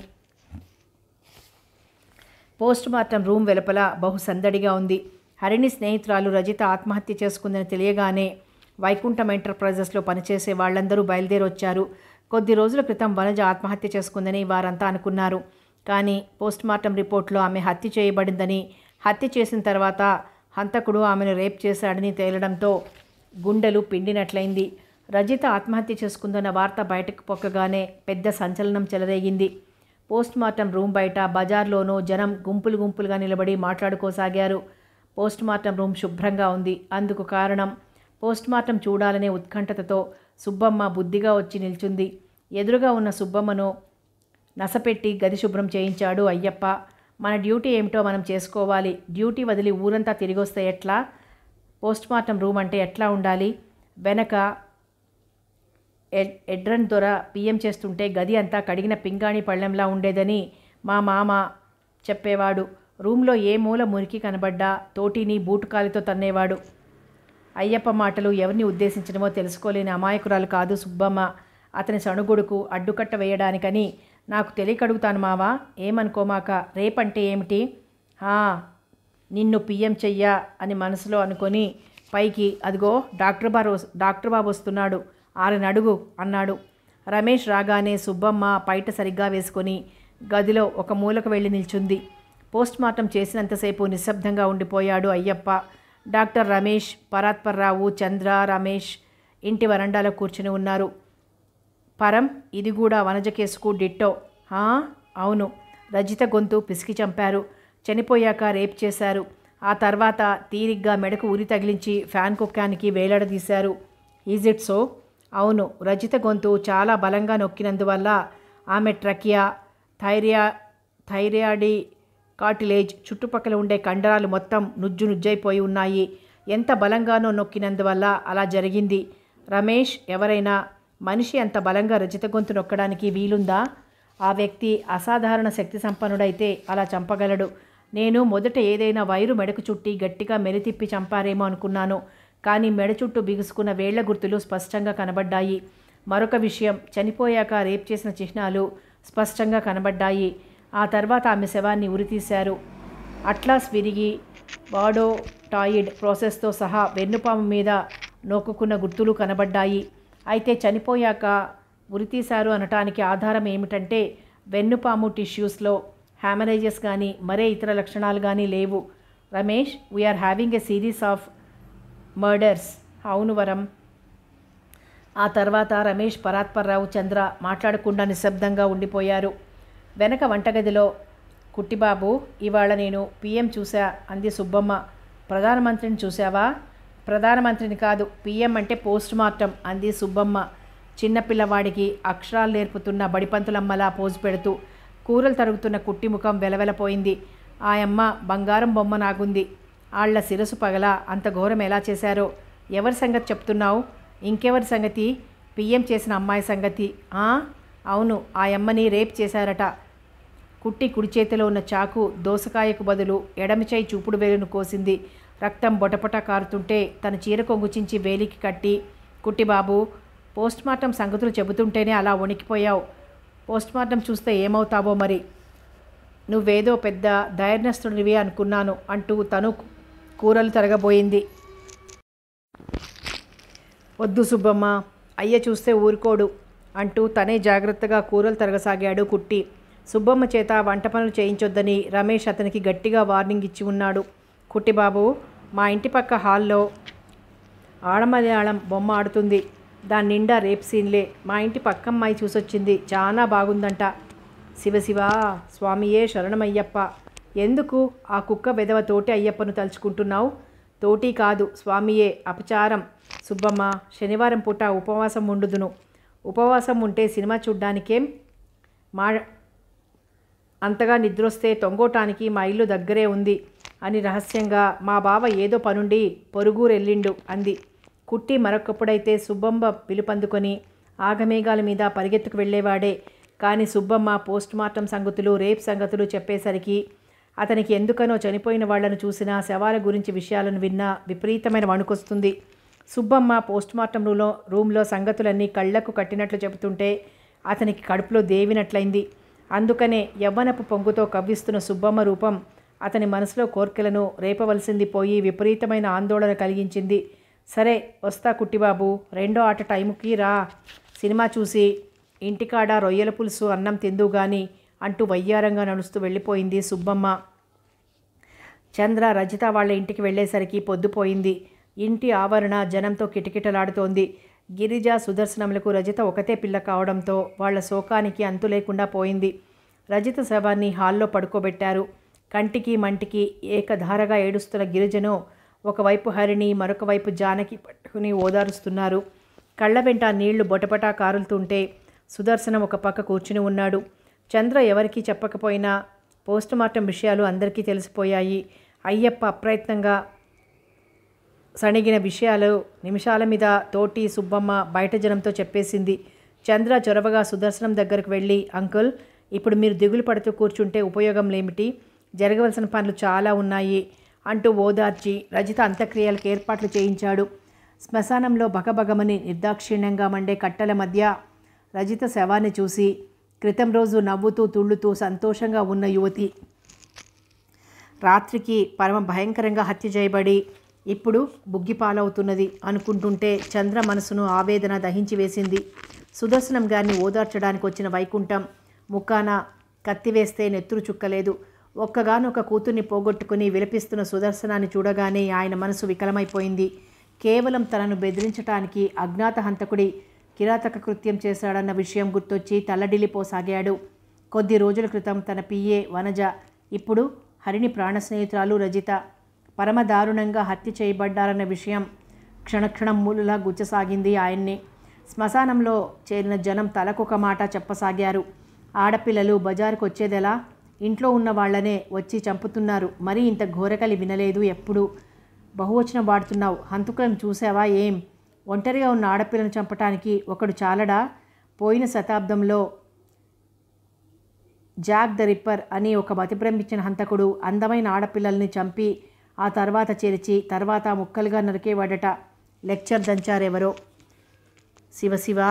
పోస్ట్ మార్టం రూమ్ వెలుపల బహుసందడిగా ఉంది హరిణి స్నేహితురాలు రజిత ఆత్మహత్య చేసుకుందని తెలియగానే వైకుంఠం ఎంటర్ప్రైజెస్లో పనిచేసే వాళ్ళందరూ బయలుదేరొచ్చారు కొద్ది రోజుల క్రితం వనజ ఆత్మహత్య చేసుకుందని వారంతా అనుకున్నారు కానీ పోస్ట్ మార్టం రిపోర్ట్లో ఆమె హత్య చేయబడిందని హత్య చేసిన తర్వాత హంతకుడు ఆమెను రేప్ చేశాడని తేలడంతో గుండెలు పిండినట్లయింది రజిత ఆత్మహత్య చేసుకుందన్న వార్త బయటకు పొక్కగానే పెద్ద సంచలనం చెలరేగింది పోస్ట్మార్టం రూమ్ బయట బజార్లోనూ జనం గుంపులు గుంపులుగా నిలబడి మాట్లాడుకోసాగారు పోస్ట్మార్టం రూమ్ శుభ్రంగా ఉంది అందుకు కారణం పోస్ట్మార్టం చూడాలనే ఉత్కంఠతతో సుబ్బమ్మ బుద్ధిగా వచ్చి నిల్చుంది ఎదురుగా ఉన్న సుబ్బమ్మను నసపెట్టి గది శుభ్రం చేయించాడు అయ్యప్ప మన డ్యూటీ ఏమిటో మనం చేసుకోవాలి డ్యూటీ వదిలి ఊరంతా తిరిగొస్తే ఎట్లా ఎట్లా పోస్ట్మార్టం రూమ్ అంటే ఎట్లా ఉండాలి వెనక ఎడ్రన్ దొర పిఎం చేస్తుంటే గది అంతా కడిగిన పింగాణి పళ్ళెంలా ఉండేదని మా మామ చెప్పేవాడు రూమ్లో ఏ మూల మురికి కనబడ్డా తోటిని బూటుకాలితో తన్నేవాడు అయ్యప్ప మాటలు ఎవరిని ఉద్దేశించడమో తెలుసుకోలేని అమాయకురాలు కాదు సుబ్బమ్మ అతని సణుగుడుకు అడ్డుకట్ట వేయడానికని నాకు తెలియకడుగుతాను మావా ఏమనుకోమాక రేపంటే ఏమిటి హా నిన్ను పిఎం చెయ్యా అని మనసులో అనుకొని పైకి అదిగో డాక్టర్ బారు డాక్టర్ బాబు వస్తున్నాడు ఆరినడుగు అన్నాడు రమేష్ రాగానే సుబ్బమ్మ పైట సరిగ్గా వేసుకొని గదిలో ఒక మూలకు వెళ్ళి నిల్చుంది పోస్ట్ మార్టం చేసినంతసేపు నిశ్శబ్దంగా ఉండిపోయాడు అయ్యప్ప డాక్టర్ రమేష్ పరాత్పర్రావు చంద్ర రమేష్ ఇంటి వరండాలో కూర్చుని ఉన్నారు పరం ఇది కూడా వనజ కేసుకు డిట్టో హా అవును రజిత గొంతు పిసికి చంపారు చనిపోయాక రేప్ చేశారు ఆ తర్వాత తీరిగ్గా మెడకు ఉరి తగిలించి ఫ్యాన్ కుక్కానికి వేలాడదీశారు ఈజ్ ఇట్ సో అవును రజిత గొంతు చాలా బలంగా నొక్కినందువల్ల ఆమె ట్రకియా థైరియా థైరియాడి కాటిలేజ్ చుట్టుపక్కల ఉండే కండరాలు మొత్తం నుజ్జు నుజ్జైపోయి ఉన్నాయి ఎంత బలంగానో నొక్కినందువల్ల అలా జరిగింది రమేష్ ఎవరైనా మనిషి అంత బలంగా రజిత గొంతు నొక్కడానికి వీలుందా ఆ వ్యక్తి అసాధారణ శక్తి సంపన్నుడైతే అలా చంపగలడు నేను మొదట ఏదైనా వైరు మెడకు చుట్టి గట్టిగా మెలితిప్పి చంపారేమో అనుకున్నాను కానీ మెడ చుట్టూ బిగుసుకున్న వేళ్ల గుర్తులు స్పష్టంగా కనబడ్డాయి మరొక విషయం చనిపోయాక రేప్ చేసిన చిహ్నాలు స్పష్టంగా కనబడ్డాయి ఆ తర్వాత ఆమె శవాన్ని ఉరితీశారు అట్లాస్ విరిగి బాడో టాయిడ్ ప్రాసెస్తో సహా వెన్నుపాము మీద నోకుకున్న గుర్తులు కనబడ్డాయి అయితే చనిపోయాక ఉరితీశారు అనటానికి ఆధారం ఏమిటంటే వెన్నుపాము టిష్యూస్లో హ్యామరేజెస్ కానీ మరే ఇతర లక్షణాలు కానీ లేవు Ramesh we're having a series of murders అవును వరం ఆ తర్వాత రమేష్ పరాత్పర్రావు చంద్ర మాట్లాడకుండా నిశ్శబ్దంగా ఉండిపోయారు వెనక వంటగదిలో కుట్టిబాబు ఇవాళ నేను పిఎం చూశా అంది సుబ్బమ్మ ప్రధానమంత్రిని చూశావా ప్రధానమంత్రిని కాదు పిఎం అంటే పోస్ట్ మార్టం అంది సుబ్బమ్మ చిన్నపిల్లవాడికి అక్షరాలు నేర్పుతున్న బడిపంతులమ్మలా పోజు పెడుతూ కూరలు తరుగుతున్న కుట్టి ముఖం వెలవెలపోయింది ఆయమ్మ బంగారం బొమ్మ నాగుంది ఆళ్ల శిరసు పగల అంత ఘోరం ఎలా చేశారో ఎవరి సంగతి చెప్తున్నావు ఇంకెవరి సంగతి పిఎం చేసిన అమ్మాయి సంగతి అవును ఆ అమ్మని రేప్ చేశారట కుట్టి కుడి చేతిలో ఉన్న చాకు దోసకాయకు బదులు ఎడమిచై చూపుడు వేలును కోసింది రక్తం బొటపట కారుతుంటే తన చీర కొంగుచించి వేలికి కట్టి కుట్టిబాబు పోస్ట్మార్టం సంగతులు చెబుతుంటేనే అలా వణికిపోయావు పోస్ట్మార్టం చూస్తే ఏమవుతావో మరి నువ్వేదో పెద్ద ధైర్యస్తుడివి అనుకున్నాను అంటూ తను కూరలు తరగబోయింది వద్దు సుబ్బమ్మ అయ్య చూస్తే ఊరుకోడు అంటూ తనే జాగ్రత్తగా కూరలు తరగసాగాడు కుట్టి సుబ్బమ్మ చేత వంట పనులు చేయించొద్దని రమేష్ అతనికి గట్టిగా వార్నింగ్ ఇచ్చి ఉన్నాడు కుట్టిబాబు మా ఇంటి పక్క హాల్లో ఆడమలయాళం బొమ్మ ఆడుతుంది దాని నిండా రేప్ సీన్లే మా ఇంటి పక్కమ్మాయి చూసొచ్చింది చాలా బాగుందంట శివ శివా స్వామియే శరణమయ్యప్ప ఎందుకు ఆ కుక్క బెదవ తోటి అయ్యప్పను తలుచుకుంటున్నావు తోటి కాదు స్వామియే అపచారం సుబ్బమ్మ శనివారం పూట ఉపవాసం ఉండుదును ఉపవాసం ఉంటే సినిమా చూడ్డానికేం మా అంతగా నిద్రొస్తే తొంగోటానికి మా ఇల్లు దగ్గరే ఉంది అని రహస్యంగా మా బావ ఏదో పనుండి పొరుగురెళ్ళిండు అంది కుట్టి మరొకప్పుడైతే సుబ్బమ్మ పిలుపందుకొని ఆగమేఘాల మీద పరిగెత్తుకు వెళ్ళేవాడే కానీ సుబ్బమ్మ పోస్ట్ మార్టం సంగతులు రేప్ సంగతులు చెప్పేసరికి అతనికి ఎందుకనో చనిపోయిన వాళ్లను చూసినా శవాల గురించి విషయాలను విన్నా విపరీతమైన వణుకొస్తుంది సుబ్బమ్మ మార్టం రూలో రూమ్లో సంగతులన్నీ కళ్లకు కట్టినట్లు చెబుతుంటే అతనికి కడుపులో దేవినట్లయింది అందుకనే యవ్వనపు పొంగుతో కవ్విస్తున్న సుబ్బమ్మ రూపం అతని మనసులో కోర్కెలను రేపవలసింది పోయి విపరీతమైన ఆందోళన కలిగించింది సరే వస్తా కుట్టిబాబు రెండో ఆట టైంకి రా సినిమా చూసి ఇంటికాడ రొయ్యల పులుసు అన్నం తిందు కానీ అంటూ వయ్యారంగా నడుస్తూ వెళ్ళిపోయింది సుబ్బమ్మ చంద్ర రజిత వాళ్ళ ఇంటికి వెళ్ళేసరికి పొద్దుపోయింది ఇంటి ఆవరణ జనంతో కిటకిటలాడుతోంది గిరిజ సుదర్శనములకు రజిత ఒకతే పిల్ల కావడంతో వాళ్ల శోకానికి అంతు లేకుండా పోయింది రజిత శవాన్ని హాల్లో పడుకోబెట్టారు కంటికి మంటికి ఏకధారగా ఏడుస్తున్న గిరిజను ఒకవైపు హరిణి మరొక వైపు జానకి పట్టుకుని ఓదారుస్తున్నారు కళ్ళ వెంట నీళ్లు బొటపటా కారులుతుంటే సుదర్శనం ఒక పక్క కూర్చుని ఉన్నాడు చంద్ర ఎవరికీ చెప్పకపోయినా పోస్టుమార్టం విషయాలు అందరికీ తెలిసిపోయాయి అయ్యప్ప అప్రయత్నంగా సణిగిన విషయాలు నిమిషాల మీద తోటి సుబ్బమ్మ బయట జనంతో చెప్పేసింది చంద్ర చొరవగా సుదర్శనం దగ్గరకు వెళ్ళి అంకుల్ ఇప్పుడు మీరు దిగులు పడుతూ కూర్చుంటే ఉపయోగం లేమిటి జరగవలసిన పనులు చాలా ఉన్నాయి అంటూ ఓదార్చి రజిత అంత్యక్రియలకు ఏర్పాట్లు చేయించాడు శ్మశానంలో బగబగమని నిర్దాక్షిణ్యంగా మండే కట్టెల మధ్య రజిత శవాన్ని చూసి క్రితం రోజు నవ్వుతూ తుళ్ళుతూ సంతోషంగా ఉన్న యువతి రాత్రికి పరమ భయంకరంగా హత్య చేయబడి ఇప్పుడు బుగ్గిపాలవుతున్నది అనుకుంటుంటే చంద్ర మనసును ఆవేదన దహించి వేసింది సుదర్శనం గారిని ఓదార్చడానికి వచ్చిన వైకుంఠం ముఖాన కత్తివేస్తే నెత్తురు చుక్కలేదు ఒక్కగానొక కూతుర్ని పోగొట్టుకుని విలపిస్తున్న సుదర్శనాన్ని చూడగానే ఆయన మనసు వికలమైపోయింది కేవలం తనను బెదిరించటానికి అజ్ఞాత హంతకుడి కిరాతక కృత్యం చేశాడన్న విషయం గుర్తొచ్చి తల్లడిల్లిపోసాగాడు కొద్ది రోజుల క్రితం తన పిఏ వనజ ఇప్పుడు హరిణి ప్రాణ స్నేహితురాలు రజిత పరమ దారుణంగా హత్య చేయబడ్డారన్న విషయం క్షణక్షణం మూలలా గుచ్చసాగింది ఆయన్ని శ్మశానంలో చేరిన జనం తలకొక మాట చెప్పసాగారు ఆడపిల్లలు బజారుకు వచ్చేదెలా ఇంట్లో ఉన్న వాళ్లనే వచ్చి చంపుతున్నారు మరి ఇంత ఘోరకలి వినలేదు ఎప్పుడు బహువచనం వాడుతున్నావు హంతుకులను చూసావా ఏం ఒంటరిగా ఉన్న ఆడపిల్లను చంపటానికి ఒకడు చాలడా పోయిన శతాబ్దంలో జాక్ ద రిప్పర్ అని ఒక మతిభ్రమించిన హంతకుడు అందమైన ఆడపిల్లల్ని చంపి ఆ తర్వాత చేర్చి తర్వాత ముక్కలుగా నరికేవాడట లెక్చర్ దంచారెవరో శివ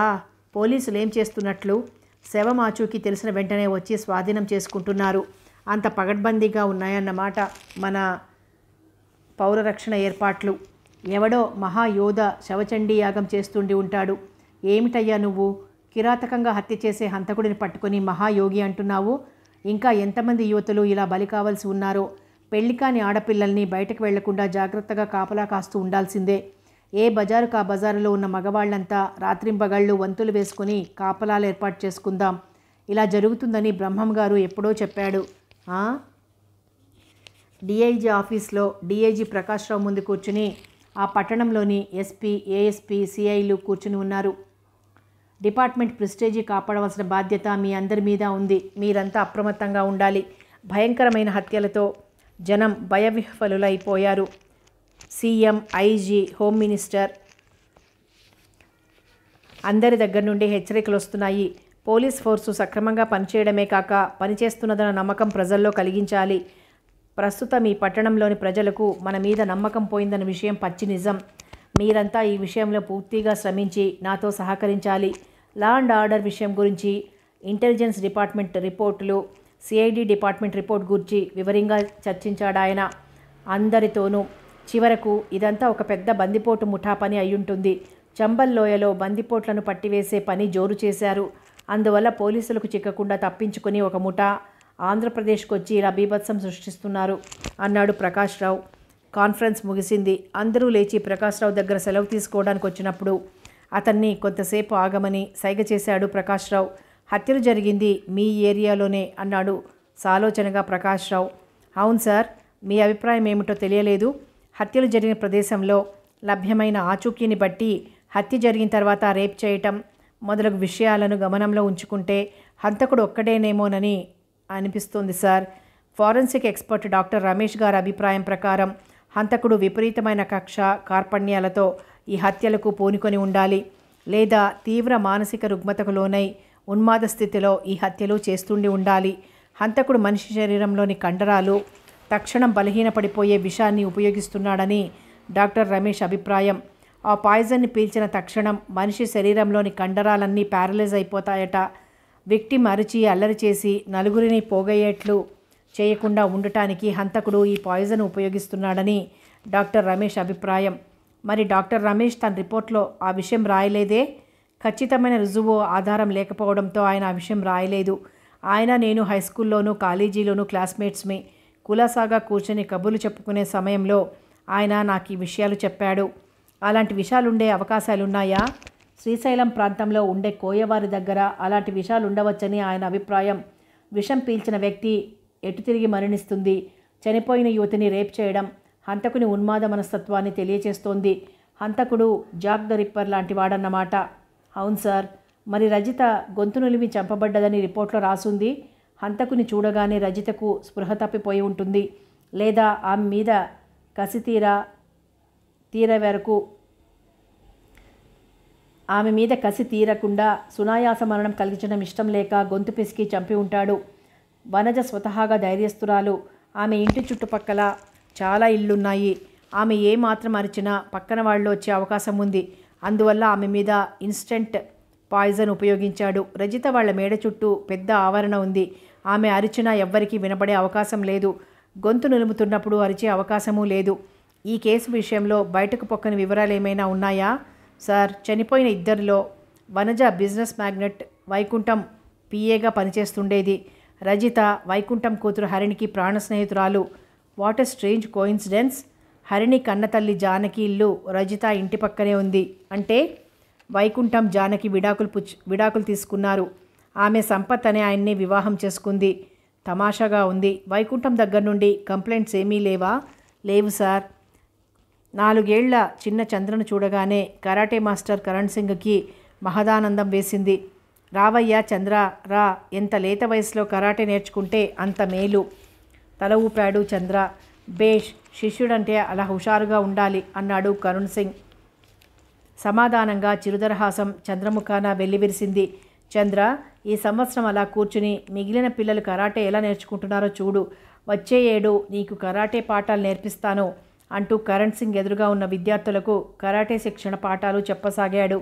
పోలీసులు ఏం చేస్తున్నట్లు మాచూకి తెలిసిన వెంటనే వచ్చి స్వాధీనం చేసుకుంటున్నారు అంత పగడ్బందీగా ఉన్నాయన్నమాట మన పౌరరక్షణ ఏర్పాట్లు ఎవడో మహాయోధ శవచండీ యాగం చేస్తుండి ఉంటాడు ఏమిటయ్యా నువ్వు కిరాతకంగా హత్య చేసే హంతకుడిని పట్టుకొని మహాయోగి అంటున్నావు ఇంకా ఎంతమంది యువతులు ఇలా బలి కావాల్సి ఉన్నారో కాని ఆడపిల్లల్ని బయటకు వెళ్లకుండా జాగ్రత్తగా కాపలా కాస్తూ ఉండాల్సిందే ఏ బజారుకు ఆ బజారులో ఉన్న మగవాళ్లంతా రాత్రింబగళ్ళు వంతులు వేసుకుని కాపలాలు ఏర్పాటు చేసుకుందాం ఇలా జరుగుతుందని బ్రహ్మం గారు ఎప్పుడో చెప్పాడు డిఐజీ ఆఫీస్లో డిఐజీ ప్రకాశ్రావు ముందు కూర్చుని ఆ పట్టణంలోని ఎస్పీ ఏఎస్పీ సిఐలు కూర్చుని ఉన్నారు డిపార్ట్మెంట్ ప్రిస్టేజీ కాపాడవలసిన బాధ్యత మీ అందరి మీద ఉంది మీరంతా అప్రమత్తంగా ఉండాలి భయంకరమైన హత్యలతో జనం భయవిహ్వలులైపోయారు సీఎం ఐజీ హోమ్ మినిస్టర్ అందరి దగ్గర నుండి హెచ్చరికలు వస్తున్నాయి పోలీస్ ఫోర్సు సక్రమంగా పనిచేయడమే కాక పనిచేస్తున్నదన్న నమ్మకం ప్రజల్లో కలిగించాలి ప్రస్తుతం ఈ పట్టణంలోని ప్రజలకు మన మీద నమ్మకం పోయిందన్న విషయం పచ్చి నిజం మీరంతా ఈ విషయంలో పూర్తిగా శ్రమించి నాతో సహకరించాలి లా అండ్ ఆర్డర్ విషయం గురించి ఇంటెలిజెన్స్ డిపార్ట్మెంట్ రిపోర్టులు సిఐడి డిపార్ట్మెంట్ రిపోర్ట్ గురించి వివరంగా చర్చించాడాయన అందరితోనూ చివరకు ఇదంతా ఒక పెద్ద బందిపోటు ముఠా పని అయ్యుంటుంది చంబల్ లోయలో బందిపోట్లను పట్టివేసే పని జోరు చేశారు అందువల్ల పోలీసులకు చిక్కకుండా తప్పించుకుని ఒక ముఠా ఆంధ్రప్రదేశ్కు వచ్చి ఇలా బీభత్సం సృష్టిస్తున్నారు అన్నాడు ప్రకాష్ రావు కాన్ఫరెన్స్ ముగిసింది అందరూ లేచి ప్రకాష్ రావు దగ్గర సెలవు తీసుకోవడానికి వచ్చినప్పుడు అతన్ని కొంతసేపు ఆగమని సైగ చేశాడు ప్రకాష్ రావు హత్యలు జరిగింది మీ ఏరియాలోనే అన్నాడు సాలోచనగా ప్రకాష్ రావు అవును సార్ మీ అభిప్రాయం ఏమిటో తెలియలేదు హత్యలు జరిగిన ప్రదేశంలో లభ్యమైన ఆచూకీని బట్టి హత్య జరిగిన తర్వాత రేప్ చేయటం మొదలగు విషయాలను గమనంలో ఉంచుకుంటే హంతకుడు ఒక్కడేనేమోనని అనిపిస్తోంది sir forensic expert doctor Ramesh గారి అభిప్రాయం ప్రకారం హంతకుడు విపరీతమైన కక్ష కార్పణ్యాలతో ఈ హత్యలకు పూనుకొని ఉండాలి లేదా తీవ్ర మానసిక రుగ్మతకు లోనై ఉన్మాద స్థితిలో ఈ హత్యలు చేస్తుండి ఉండాలి హంతకుడు మనిషి శరీరంలోని కండరాలు తక్షణం బలహీనపడిపోయే విషాన్ని ఉపయోగిస్తున్నాడని డాక్టర్ రమేష్ అభిప్రాయం ఆ పాయిజన్ని పీల్చిన తక్షణం మనిషి శరీరంలోని కండరాలన్నీ ప్యారలైజ్ అయిపోతాయట వ్యక్తి మరచి అల్లరి చేసి నలుగురిని పోగయ్యేట్లు చేయకుండా ఉండటానికి హంతకుడు ఈ పాయిజన్ ఉపయోగిస్తున్నాడని డాక్టర్ రమేష్ అభిప్రాయం మరి డాక్టర్ రమేష్ తన రిపోర్ట్లో ఆ విషయం రాయలేదే ఖచ్చితమైన రుజువు ఆధారం లేకపోవడంతో ఆయన ఆ విషయం రాయలేదు ఆయన నేను హై స్కూల్లోనూ కాలేజీలోనూ క్లాస్మేట్స్మి కులాసాగా కూర్చొని కబుర్లు చెప్పుకునే సమయంలో ఆయన నాకు ఈ విషయాలు చెప్పాడు అలాంటి విషయాలుండే అవకాశాలున్నాయా శ్రీశైలం ప్రాంతంలో ఉండే కోయవారి దగ్గర అలాంటి విషాలు ఉండవచ్చని ఆయన అభిప్రాయం విషం పీల్చిన వ్యక్తి ఎటు తిరిగి మరణిస్తుంది చనిపోయిన యువతిని రేప్ చేయడం హంతకుని ఉన్మాద మనస్తత్వాన్ని తెలియచేస్తోంది హంతకుడు జాక్ ద రిప్పర్ లాంటి వాడన్నమాట అవును సార్ మరి రజిత గొంతు నులిమి చంపబడ్డదని రిపోర్ట్లో రాసుంది హంతకుని చూడగానే రజితకు స్పృహ తప్పిపోయి ఉంటుంది లేదా ఆమె మీద కసి తీరా తీర వరకు ఆమె మీద కసి తీరకుండా సునాయాస మరణం కలిగించడం ఇష్టం లేక గొంతు పిసికి చంపి ఉంటాడు వనజ స్వతహాగా ధైర్యస్తురాలు ఆమె ఇంటి చుట్టుపక్కల చాలా ఇళ్ళున్నాయి ఆమె ఏమాత్రం అరిచినా పక్కన వాళ్ళు వచ్చే అవకాశం ఉంది అందువల్ల ఆమె మీద ఇన్స్టెంట్ పాయిజన్ ఉపయోగించాడు రజిత వాళ్ళ మేడ చుట్టూ పెద్ద ఆవరణ ఉంది ఆమె అరిచినా ఎవ్వరికీ వినపడే అవకాశం లేదు గొంతు నిలుముతున్నప్పుడు అరిచే అవకాశమూ లేదు ఈ కేసు విషయంలో బయటకు పొక్కని వివరాలు ఏమైనా ఉన్నాయా సార్ చనిపోయిన ఇద్దరిలో వనజ బిజినెస్ మ్యాగ్నెట్ వైకుంఠం పిఏగా పనిచేస్తుండేది రజిత వైకుంఠం కూతురు హరిణికి ప్రాణ స్నేహితురాలు వాట్ స్ట్రేంజ్ కోయిన్సిడెన్స్ హరిణి కన్నతల్లి జానకి ఇల్లు రజిత ఇంటి పక్కనే ఉంది అంటే వైకుంఠం జానకి విడాకులు పుచ్ విడాకులు తీసుకున్నారు ఆమె సంపత్ అనే ఆయన్ని వివాహం చేసుకుంది తమాషాగా ఉంది వైకుంఠం దగ్గర నుండి కంప్లైంట్స్ ఏమీ లేవా లేవు సార్ నాలుగేళ్ల చిన్న చంద్రను చూడగానే కరాటే మాస్టర్ కరణ్ సింగ్కి మహదానందం వేసింది రావయ్య చంద్ర రా ఎంత లేత వయసులో కరాటే నేర్చుకుంటే అంత మేలు తల ఊపాడు చంద్ర బేష్ శిష్యుడంటే అలా హుషారుగా ఉండాలి అన్నాడు కరుణ్ సింగ్ సమాధానంగా చిరుదరహాసం చంద్రముఖాన వెల్లివిరిసింది చంద్ర ఈ సంవత్సరం అలా కూర్చుని మిగిలిన పిల్లలు కరాటే ఎలా నేర్చుకుంటున్నారో చూడు వచ్చే ఏడు నీకు కరాటే పాఠాలు నేర్పిస్తాను అంటూ కరణ్ సింగ్ ఎదురుగా ఉన్న విద్యార్థులకు కరాటే శిక్షణ పాఠాలు చెప్పసాగాడు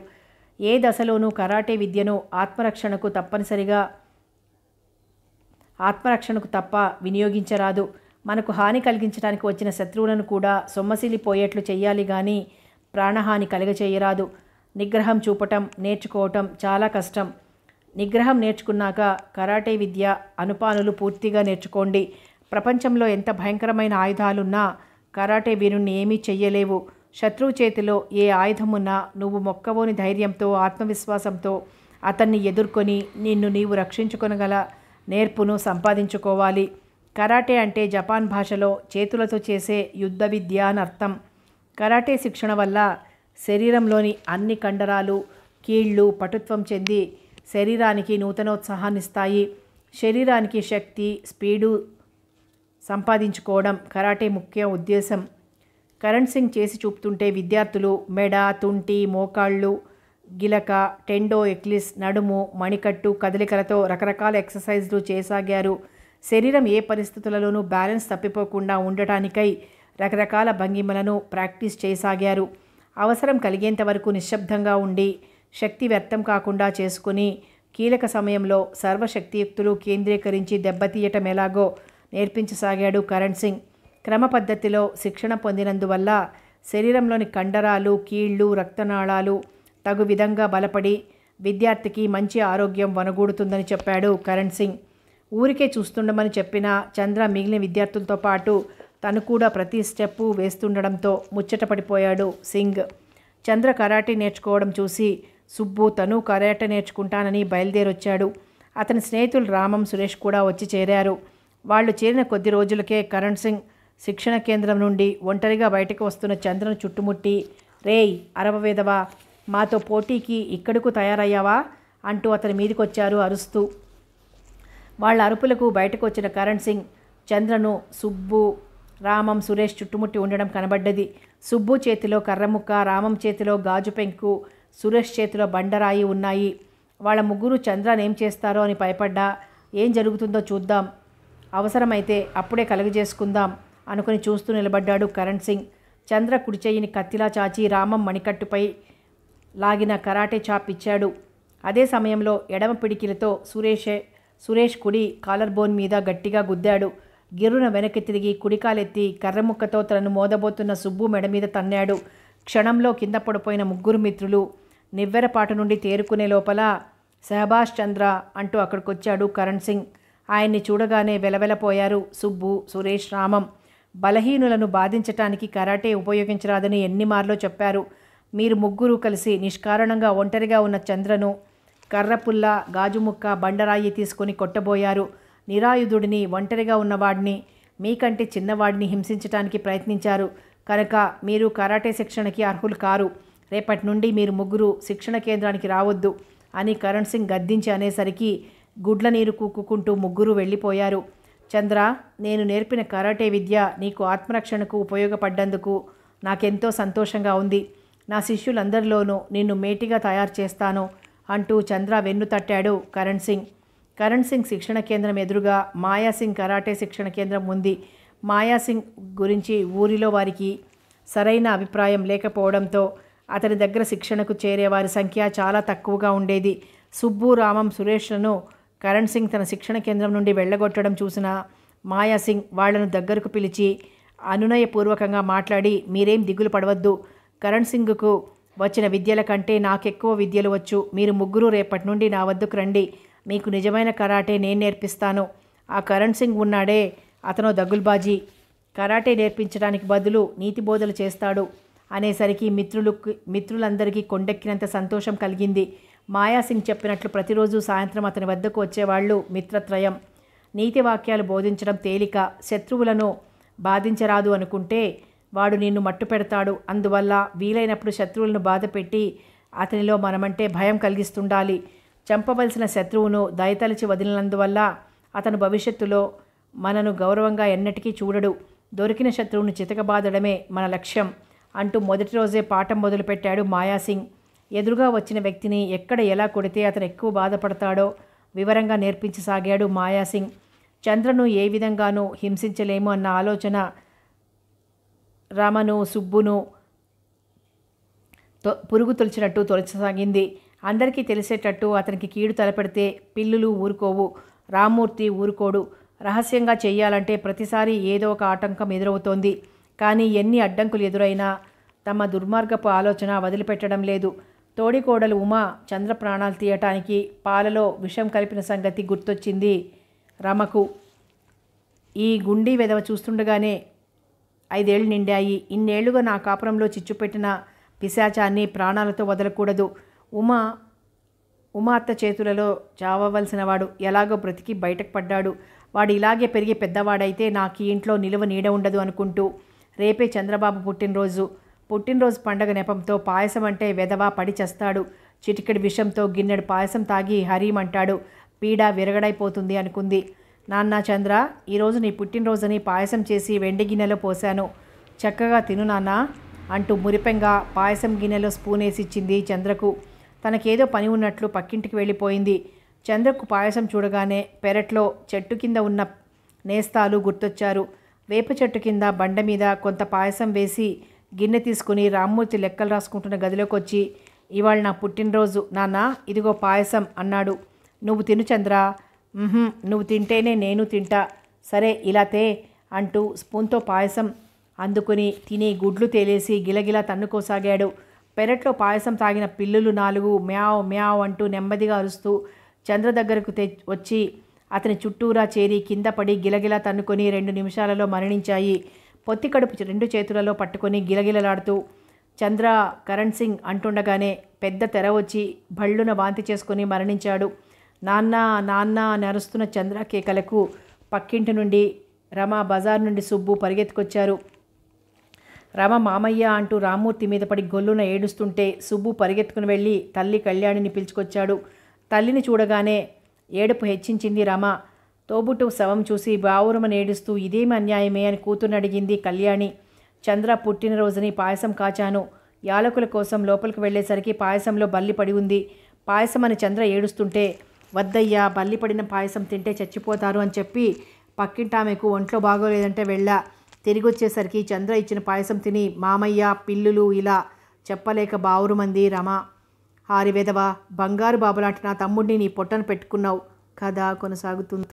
ఏ దశలోనూ కరాటే విద్యను ఆత్మరక్షణకు తప్పనిసరిగా ఆత్మరక్షణకు తప్ప వినియోగించరాదు మనకు హాని కలిగించడానికి వచ్చిన శత్రువులను కూడా సొమ్మసిలిపోయేట్లు చేయాలి కానీ ప్రాణహాని కలగచేయరాదు నిగ్రహం చూపటం నేర్చుకోవటం చాలా కష్టం నిగ్రహం నేర్చుకున్నాక కరాటే విద్య అనుపానులు పూర్తిగా నేర్చుకోండి ప్రపంచంలో ఎంత భయంకరమైన ఆయుధాలున్నా కరాటే వీరుణ్ణి ఏమీ చెయ్యలేవు శత్రువు చేతిలో ఏ ఆయుధమున్నా నువ్వు మొక్కవోని ధైర్యంతో ఆత్మవిశ్వాసంతో అతన్ని ఎదుర్కొని నిన్ను నీవు రక్షించుకొనగల నేర్పును సంపాదించుకోవాలి కరాటే అంటే జపాన్ భాషలో చేతులతో చేసే యుద్ధ విద్య అని అర్థం కరాటే శిక్షణ వల్ల శరీరంలోని అన్ని కండరాలు కీళ్ళు పటుత్వం చెంది శరీరానికి నూతనోత్సాహాన్నిస్తాయి శరీరానికి శక్తి స్పీడు సంపాదించుకోవడం కరాటే ముఖ్య ఉద్దేశం కరణ్ సింగ్ చేసి చూపుతుంటే విద్యార్థులు మెడ తుంటి మోకాళ్ళు గిలక టెండో ఎక్లిస్ నడుము మణికట్టు కదలికలతో రకరకాల ఎక్సర్సైజ్లు చేసాగారు శరీరం ఏ పరిస్థితులలోనూ బ్యాలెన్స్ తప్పిపోకుండా ఉండటానికై రకరకాల భంగిమలను ప్రాక్టీస్ చేసాగారు అవసరం కలిగేంత వరకు నిశ్శబ్దంగా ఉండి శక్తి వ్యర్థం కాకుండా చేసుకుని కీలక సమయంలో సర్వశక్తియుక్తులు కేంద్రీకరించి దెబ్బతీయటం ఎలాగో నేర్పించసాగాడు కరణ్ సింగ్ క్రమ పద్ధతిలో శిక్షణ పొందినందువల్ల శరీరంలోని కండరాలు కీళ్ళు రక్తనాళాలు తగు విధంగా బలపడి విద్యార్థికి మంచి ఆరోగ్యం వనగూడుతుందని చెప్పాడు కరణ్ సింగ్ ఊరికే చూస్తుండమని చెప్పిన చంద్ర మిగిలిన విద్యార్థులతో పాటు తను కూడా ప్రతి స్టెప్పు వేస్తుండడంతో ముచ్చటపడిపోయాడు సింగ్ చంద్ర కరాటే నేర్చుకోవడం చూసి సుబ్బు తను కరాటే నేర్చుకుంటానని బయలుదేరొచ్చాడు అతని స్నేహితులు రామం సురేష్ కూడా వచ్చి చేరారు వాళ్ళు చేరిన కొద్ది రోజులకే కరణ్ సింగ్ శిక్షణ కేంద్రం నుండి ఒంటరిగా బయటకు వస్తున్న చంద్రను చుట్టుముట్టి రేయ్ అరవవేదవా మాతో పోటీకి ఇక్కడకు తయారయ్యావా అంటూ అతని మీదికొచ్చారు అరుస్తూ వాళ్ళ అరుపులకు బయటకు వచ్చిన కరణ్ సింగ్ చంద్రను సుబ్బు రామం సురేష్ చుట్టుముట్టి ఉండడం కనబడ్డది సుబ్బు చేతిలో కర్రముక్క రామం చేతిలో గాజు పెంకు సురేష్ చేతిలో బండరాయి ఉన్నాయి వాళ్ళ ముగ్గురు చంద్రనేం చేస్తారో అని భయపడ్డా ఏం జరుగుతుందో చూద్దాం అవసరమైతే అప్పుడే కలుగజేసుకుందాం అనుకుని చూస్తూ నిలబడ్డాడు కరణ్ సింగ్ చంద్ర కుడిచెయ్యిని కత్తిలా చాచి రామం మణికట్టుపై లాగిన కరాటే చాప్ ఇచ్చాడు అదే సమయంలో ఎడమ పిడికిలతో సురేషే సురేష్ కుడి కాలర్ బోన్ మీద గట్టిగా గుద్దాడు గిర్రున వెనక్కి తిరిగి కుడికాలెత్తి కర్రముక్కతో తనను మోదబోతున్న సుబ్బు మెడ మీద తన్నాడు క్షణంలో కింద పడిపోయిన ముగ్గురు మిత్రులు నివ్వెరపాటు నుండి తేరుకునే లోపల సహబాష్ చంద్ర అంటూ అక్కడికొచ్చాడు కరణ్ సింగ్ ఆయన్ని చూడగానే వెలవెలపోయారు సుబ్బు సురేష్ రామం బలహీనులను బాధించటానికి కరాటే ఉపయోగించరాదని ఎన్నిమార్లో చెప్పారు మీరు ముగ్గురు కలిసి నిష్కారణంగా ఒంటరిగా ఉన్న చంద్రను కర్రపుల్ల గాజుముక్క బండరాయి తీసుకుని కొట్టబోయారు నిరాయుధుడిని ఒంటరిగా ఉన్నవాడిని మీకంటే చిన్నవాడిని హింసించటానికి ప్రయత్నించారు కనుక మీరు కరాటే శిక్షణకి అర్హులు కారు రేపటి నుండి మీరు ముగ్గురు శిక్షణ కేంద్రానికి రావద్దు అని కరణ్ సింగ్ గద్దించి అనేసరికి గుడ్ల నీరు కూక్కుంటూ ముగ్గురు వెళ్ళిపోయారు చంద్ర నేను నేర్పిన కరాటే విద్య నీకు ఆత్మరక్షణకు ఉపయోగపడ్డందుకు నాకెంతో సంతోషంగా ఉంది నా శిష్యులందరిలోనూ నిన్ను మేటిగా తయారు చేస్తాను అంటూ చంద్ర వెన్ను తట్టాడు కరణ్ సింగ్ కరణ్ సింగ్ శిక్షణ కేంద్రం ఎదురుగా మాయాసింగ్ కరాటే శిక్షణ కేంద్రం ఉంది మాయాసింగ్ గురించి ఊరిలో వారికి సరైన అభిప్రాయం లేకపోవడంతో అతని దగ్గర శిక్షణకు చేరే వారి సంఖ్య చాలా తక్కువగా ఉండేది సుబ్బు రామం సురేష్లను కరణ్ సింగ్ తన శిక్షణ కేంద్రం నుండి వెళ్ళగొట్టడం చూసిన మాయాసింగ్ వాళ్లను దగ్గరకు పిలిచి అనునయపూర్వకంగా మాట్లాడి మీరేం దిగులు పడవద్దు కరణ్ సింగ్కు వచ్చిన విద్యల కంటే నాకెక్కువ విద్యలు వచ్చు మీరు ముగ్గురు రేపటి నుండి నా వద్దకు రండి మీకు నిజమైన కరాటే నేను నేర్పిస్తాను ఆ కరణ్ సింగ్ ఉన్నాడే అతను దగ్గుల్బాజీ కరాటే నేర్పించడానికి బదులు నీతి బోధలు చేస్తాడు అనేసరికి మిత్రులు మిత్రులందరికీ కొండెక్కినంత సంతోషం కలిగింది మాయాసింగ్ చెప్పినట్లు ప్రతిరోజు సాయంత్రం అతని వద్దకు వచ్చేవాళ్ళు మిత్రత్రయం నీతి వాక్యాలు బోధించడం తేలిక శత్రువులను బాధించరాదు అనుకుంటే వాడు నిన్ను మట్టు పెడతాడు అందువల్ల వీలైనప్పుడు శత్రువులను బాధపెట్టి అతనిలో మనమంటే భయం కలిగిస్తుండాలి చంపవలసిన శత్రువును దయతలిచి వదిలినందువల్ల అతను భవిష్యత్తులో మనను గౌరవంగా ఎన్నటికీ చూడడు దొరికిన శత్రువును చితకబాదడమే మన లక్ష్యం అంటూ మొదటి రోజే పాఠం మొదలుపెట్టాడు మాయాసింగ్ ఎదురుగా వచ్చిన వ్యక్తిని ఎక్కడ ఎలా కొడితే అతను ఎక్కువ బాధపడతాడో వివరంగా నేర్పించసాగాడు మాయాసింగ్ చంద్రను ఏ విధంగానూ హింసించలేము అన్న ఆలోచన రామను సుబ్బును పురుగు తొలిచినట్టు తొలచసాగింది అందరికీ తెలిసేటట్టు అతనికి కీడు తలపెడితే పిల్లులు ఊరుకోవు రామ్మూర్తి ఊరుకోడు రహస్యంగా చేయాలంటే ప్రతిసారి ఏదో ఒక ఆటంకం ఎదురవుతోంది కానీ ఎన్ని అడ్డంకులు ఎదురైనా తమ దుర్మార్గపు ఆలోచన వదిలిపెట్టడం లేదు తోడికోడలు ఉమా చంద్ర ప్రాణాలు తీయటానికి పాలలో విషం కలిపిన సంగతి గుర్తొచ్చింది రమకు ఈ గుండి వెదవ చూస్తుండగానే ఐదేళ్లు నిండాయి ఇన్నేళ్లుగా నా కాపురంలో చిచ్చుపెట్టిన పిశాచాన్ని ప్రాణాలతో వదలకూడదు ఉమా ఉమా అత్త చేతులలో చావవలసిన వాడు ఎలాగో బ్రతికి బయటకు పడ్డాడు వాడు ఇలాగే పెరిగి పెద్దవాడైతే నాకు ఈ ఇంట్లో నిలువ నీడ ఉండదు అనుకుంటూ రేపే చంద్రబాబు పుట్టినరోజు పుట్టినరోజు పండగ నెపంతో పాయసం అంటే వెదవా పడి చేస్తాడు చిటికెడు విషంతో గిన్నెడు పాయసం తాగి హరీమంటాడు పీడ విరగడైపోతుంది అనుకుంది నాన్న చంద్ర ఈరోజు నీ పుట్టినరోజుని పాయసం చేసి వెండి గిన్నెలో పోశాను చక్కగా తిను నాన్న అంటూ మురిపెంగా పాయసం గిన్నెలో స్పూన్ వేసిచ్చింది చంద్రకు తనకేదో పని ఉన్నట్లు పక్కింటికి వెళ్ళిపోయింది చంద్రకు పాయసం చూడగానే పెరట్లో చెట్టు కింద ఉన్న నేస్తాలు గుర్తొచ్చారు వేప చెట్టు కింద బండ మీద కొంత పాయసం వేసి గిన్నె తీసుకుని రామ్మూర్తి లెక్కలు రాసుకుంటున్న గదిలోకి వచ్చి ఇవాళ నా పుట్టినరోజు నాన్న ఇదిగో పాయసం అన్నాడు నువ్వు తిను చంద్ర నువ్వు తింటేనే నేను తింటా సరే ఇలా తే అంటూ స్పూన్తో పాయసం అందుకుని తిని గుడ్లు తేలేసి గిలగిలా తన్నుకోసాగాడు పెరట్లో పాయసం తాగిన పిల్లులు నాలుగు మ్యావ్ మ్యావ్ అంటూ నెమ్మదిగా అరుస్తూ చంద్ర దగ్గరకు తె వచ్చి అతని చుట్టూరా చేరి కింద పడి గిలగిలా తన్నుకొని రెండు నిమిషాలలో మరణించాయి పొత్తి కడుపు రెండు చేతులలో పట్టుకొని గిలగిలలాడుతూ చంద్ర కరణ్ సింగ్ అంటుండగానే పెద్ద తెర వచ్చి భళ్ళున వాంతి చేసుకుని మరణించాడు నాన్న నాన్న అని అరుస్తున్న చంద్ర కేకలకు పక్కింటి నుండి రమ బజార్ నుండి సుబ్బు పరిగెత్తుకొచ్చారు రమ మామయ్య అంటూ రామ్మూర్తి మీద పడి గొల్లున ఏడుస్తుంటే సుబ్బు పరిగెత్తుకుని వెళ్ళి తల్లి కళ్యాణిని పిలుచుకొచ్చాడు తల్లిని చూడగానే ఏడుపు హెచ్చించింది రమ తోబుట్టు శవం చూసి బావురమని ఏడుస్తూ ఇదేమి అన్యాయమే అని అడిగింది కళ్యాణి చంద్ర పుట్టినరోజుని పాయసం కాచాను యాలకుల కోసం లోపలికి వెళ్ళేసరికి పాయసంలో బల్లి పడి ఉంది పాయసం అని చంద్ర ఏడుస్తుంటే వద్దయ్యా బల్లి పడిన పాయసం తింటే చచ్చిపోతారు అని చెప్పి పక్కింటామెకు ఒంట్లో బాగోలేదంటే వెళ్ళా తిరిగి వచ్చేసరికి చంద్ర ఇచ్చిన పాయసం తిని మామయ్య పిల్లులు ఇలా చెప్పలేక బావురుమంది రమ హారివేదవా బంగారు బాబులాంటి నా తమ్ముడిని నీ పొట్టను పెట్టుకున్నావు కథ కొనసాగుతుంది